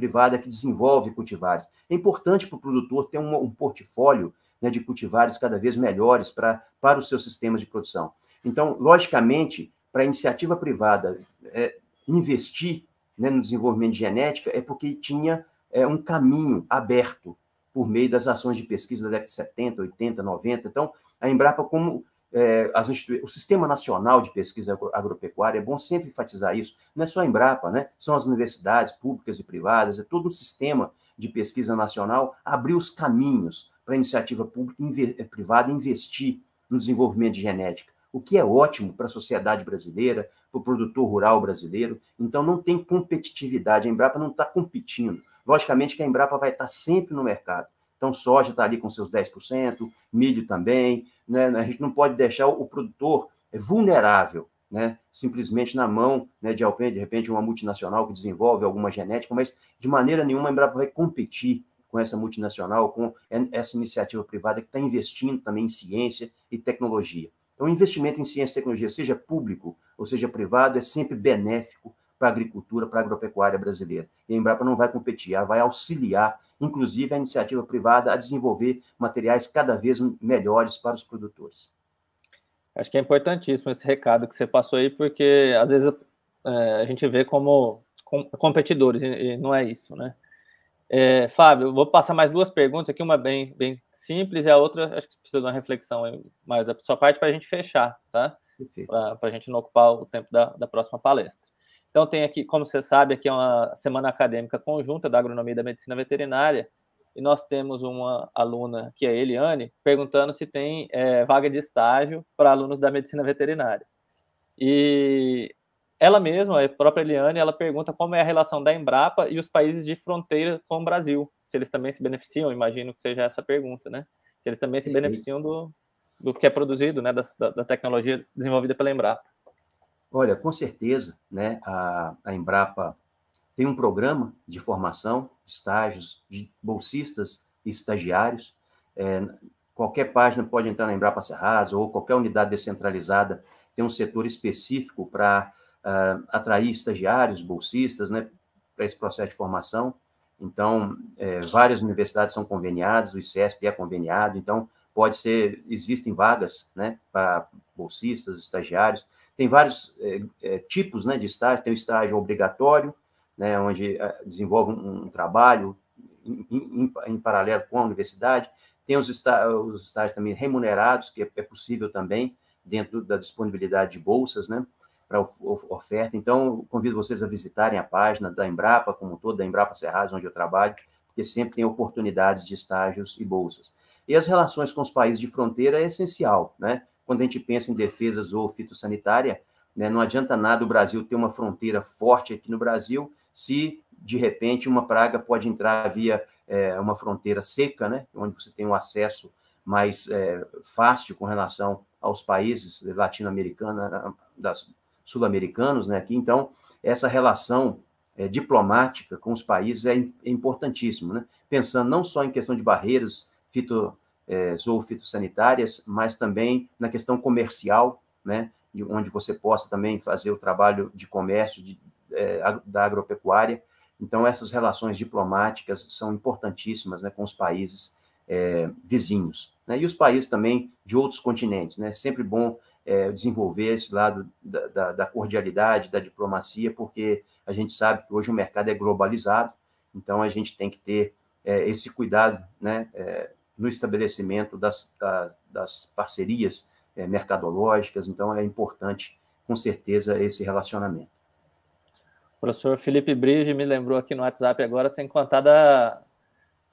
Speaker 2: privada que desenvolve cultivares. É importante para o produtor ter um, um portfólio né, de cultivares cada vez melhores pra, para os seus sistemas de produção. Então, logicamente, para a iniciativa privada é, investir né, no desenvolvimento de genética é porque tinha é, um caminho aberto por meio das ações de pesquisa da década de 70, 80, 90. Então, a Embrapa, como é, as o Sistema Nacional de Pesquisa Agropecuária, é bom sempre enfatizar isso, não é só a Embrapa, né? são as universidades públicas e privadas, é todo um sistema de pesquisa nacional abrir os caminhos para a iniciativa pública e eh, privada investir no desenvolvimento de genética, o que é ótimo para a sociedade brasileira, para o produtor rural brasileiro. Então, não tem competitividade, a Embrapa não está competindo. Logicamente que a Embrapa vai estar sempre no mercado, então, soja está ali com seus 10%, milho também. Né? A gente não pode deixar o produtor vulnerável, né? simplesmente na mão né, de, de repente, uma multinacional que desenvolve alguma genética, mas de maneira nenhuma a Embrapa vai competir com essa multinacional, com essa iniciativa privada que está investindo também em ciência e tecnologia. Então, o investimento em ciência e tecnologia, seja público ou seja privado, é sempre benéfico para a agricultura, para a agropecuária brasileira. E a Embrapa não vai competir, ela vai auxiliar inclusive a iniciativa privada, a desenvolver materiais cada vez melhores para os produtores.
Speaker 3: Acho que é importantíssimo esse recado que você passou aí, porque às vezes é, a gente vê como competidores, e não é isso, né? É, Fábio, vou passar mais duas perguntas aqui, uma bem, bem simples e a outra acho que precisa de uma reflexão mais da sua parte para a gente fechar, tá? Para a gente não ocupar o tempo da, da próxima palestra. Então, tem aqui, como você sabe, aqui é uma semana acadêmica conjunta da agronomia e da medicina veterinária, e nós temos uma aluna, que é a Eliane, perguntando se tem é, vaga de estágio para alunos da medicina veterinária. E ela mesma, a própria Eliane, ela pergunta como é a relação da Embrapa e os países de fronteira com o Brasil, se eles também se beneficiam, imagino que seja essa pergunta, né? Se eles também se Sim. beneficiam do, do que é produzido, né, da, da tecnologia desenvolvida pela Embrapa.
Speaker 2: Olha, com certeza, né, a, a Embrapa tem um programa de formação, estágios de bolsistas e estagiários. É, qualquer página pode entrar na Embrapa Serraz ou qualquer unidade descentralizada tem um setor específico para uh, atrair estagiários, bolsistas, né, para esse processo de formação. Então, é, várias universidades são conveniadas, o ICESP é conveniado, então pode ser, existem vagas, né, para bolsistas, estagiários tem vários é, é, tipos né, de estágio, tem o estágio obrigatório, né, onde é, desenvolve um, trabalho em, em, em, paralelo com a universidade, tem os, está, os estágios também remunerados, que é, é, possível também, dentro da disponibilidade de bolsas, né, para oferta. Então, convido vocês a visitarem a página da Embrapa, como toda da Embrapa Serraz, onde eu trabalho, porque sempre tem oportunidades de estágios e bolsas. E as relações com os países de fronteira é essencial, né? quando a gente pensa em ou zoofitossanitária, né, não adianta nada o Brasil ter uma fronteira forte aqui no Brasil se, de repente, uma praga pode entrar via é, uma fronteira seca, né, onde você tem um acesso mais é, fácil com relação aos países latino-americanos, sul-americanos, né, aqui. Então, essa relação é, diplomática com os países é, é importantíssima, né? Pensando não só em questão de barreiras fito, é, zoofitossanitárias, mas também na questão comercial, né, onde você possa também fazer o trabalho de comércio de, é, da agropecuária. Então, essas relações diplomáticas são importantíssimas né, com os países é, vizinhos. Né, e os países também de outros continentes. É né, sempre bom é, desenvolver esse lado da, da, da, cordialidade, da diplomacia, porque a gente sabe que hoje o mercado é globalizado, então a gente tem que ter é, esse cuidado né, é, no estabelecimento das, da, das parcerias é, mercadológicas. Então, é importante, com certeza, esse relacionamento.
Speaker 3: O professor Felipe Brige me lembrou aqui no WhatsApp agora, sem contar da,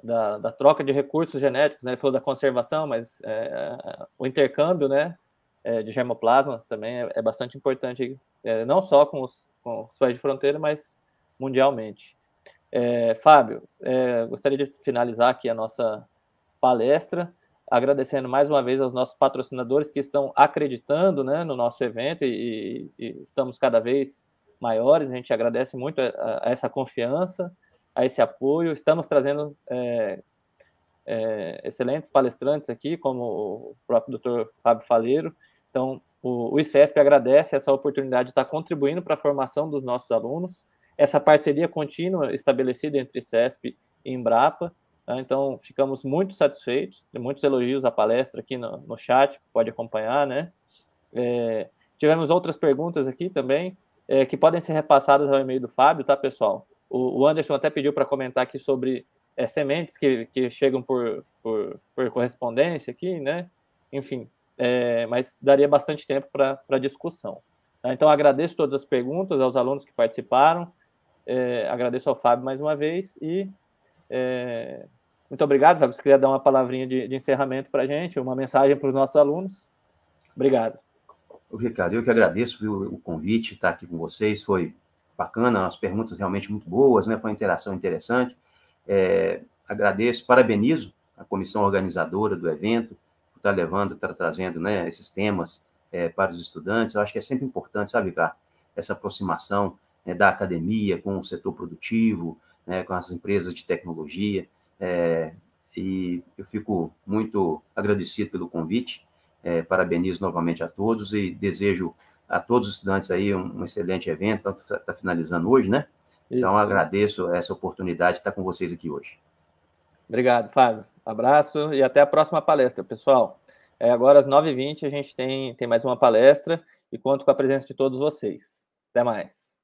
Speaker 3: da, da troca de recursos genéticos, né? ele falou da conservação, mas é, o intercâmbio né, é, de germoplasma também é, é bastante importante, é, não só com os, com os países de fronteira, mas mundialmente. É, Fábio, é, gostaria de finalizar aqui a nossa palestra, agradecendo mais uma vez aos nossos patrocinadores que estão acreditando né, no nosso evento e, e estamos cada vez maiores. A gente agradece muito a, a essa confiança, a esse apoio. Estamos trazendo é, é, excelentes palestrantes aqui, como o próprio Dr. Fábio Faleiro. Então, o, o ICESP agradece essa oportunidade de estar contribuindo para a formação dos nossos alunos, essa parceria contínua estabelecida entre ICESP e Embrapa, Tá? Então, ficamos muito satisfeitos, tem muitos elogios à palestra aqui no, no chat, pode acompanhar, né? É, tivemos outras perguntas aqui também, é, que podem ser repassadas ao e-mail do Fábio, tá, pessoal? O, o Anderson até pediu para comentar aqui sobre é, sementes que, que chegam por, por, por correspondência aqui, né? Enfim, é, mas daria bastante tempo para discussão. Tá? Então, agradeço todas as perguntas, aos alunos que participaram, é, agradeço ao Fábio mais uma vez e é, muito obrigado, Fábio. Se quiser dar uma palavrinha de, de encerramento para a gente, uma mensagem para os nossos alunos. Obrigado.
Speaker 2: Ricardo, eu que agradeço viu, o convite, estar aqui com vocês, foi bacana, as perguntas realmente muito boas, né? foi uma interação interessante. É, agradeço, parabenizo a comissão organizadora do evento, por estar levando, estar trazendo né, esses temas é, para os estudantes. Eu acho que é sempre importante, sabe, Ricardo, essa aproximação né, da academia com o setor produtivo, né, com as empresas de tecnologia. É, e eu fico muito agradecido pelo convite, é, parabenizo novamente a todos e desejo a todos os estudantes aí um, um excelente evento, tanto está tá finalizando hoje, né? Então, Isso. Então, agradeço essa oportunidade de estar com vocês aqui hoje.
Speaker 3: Obrigado, Fábio. Abraço e até a próxima palestra, pessoal. É, agora, às 9h20, a gente tem, tem mais uma palestra e conto com a presença de todos vocês. Até mais.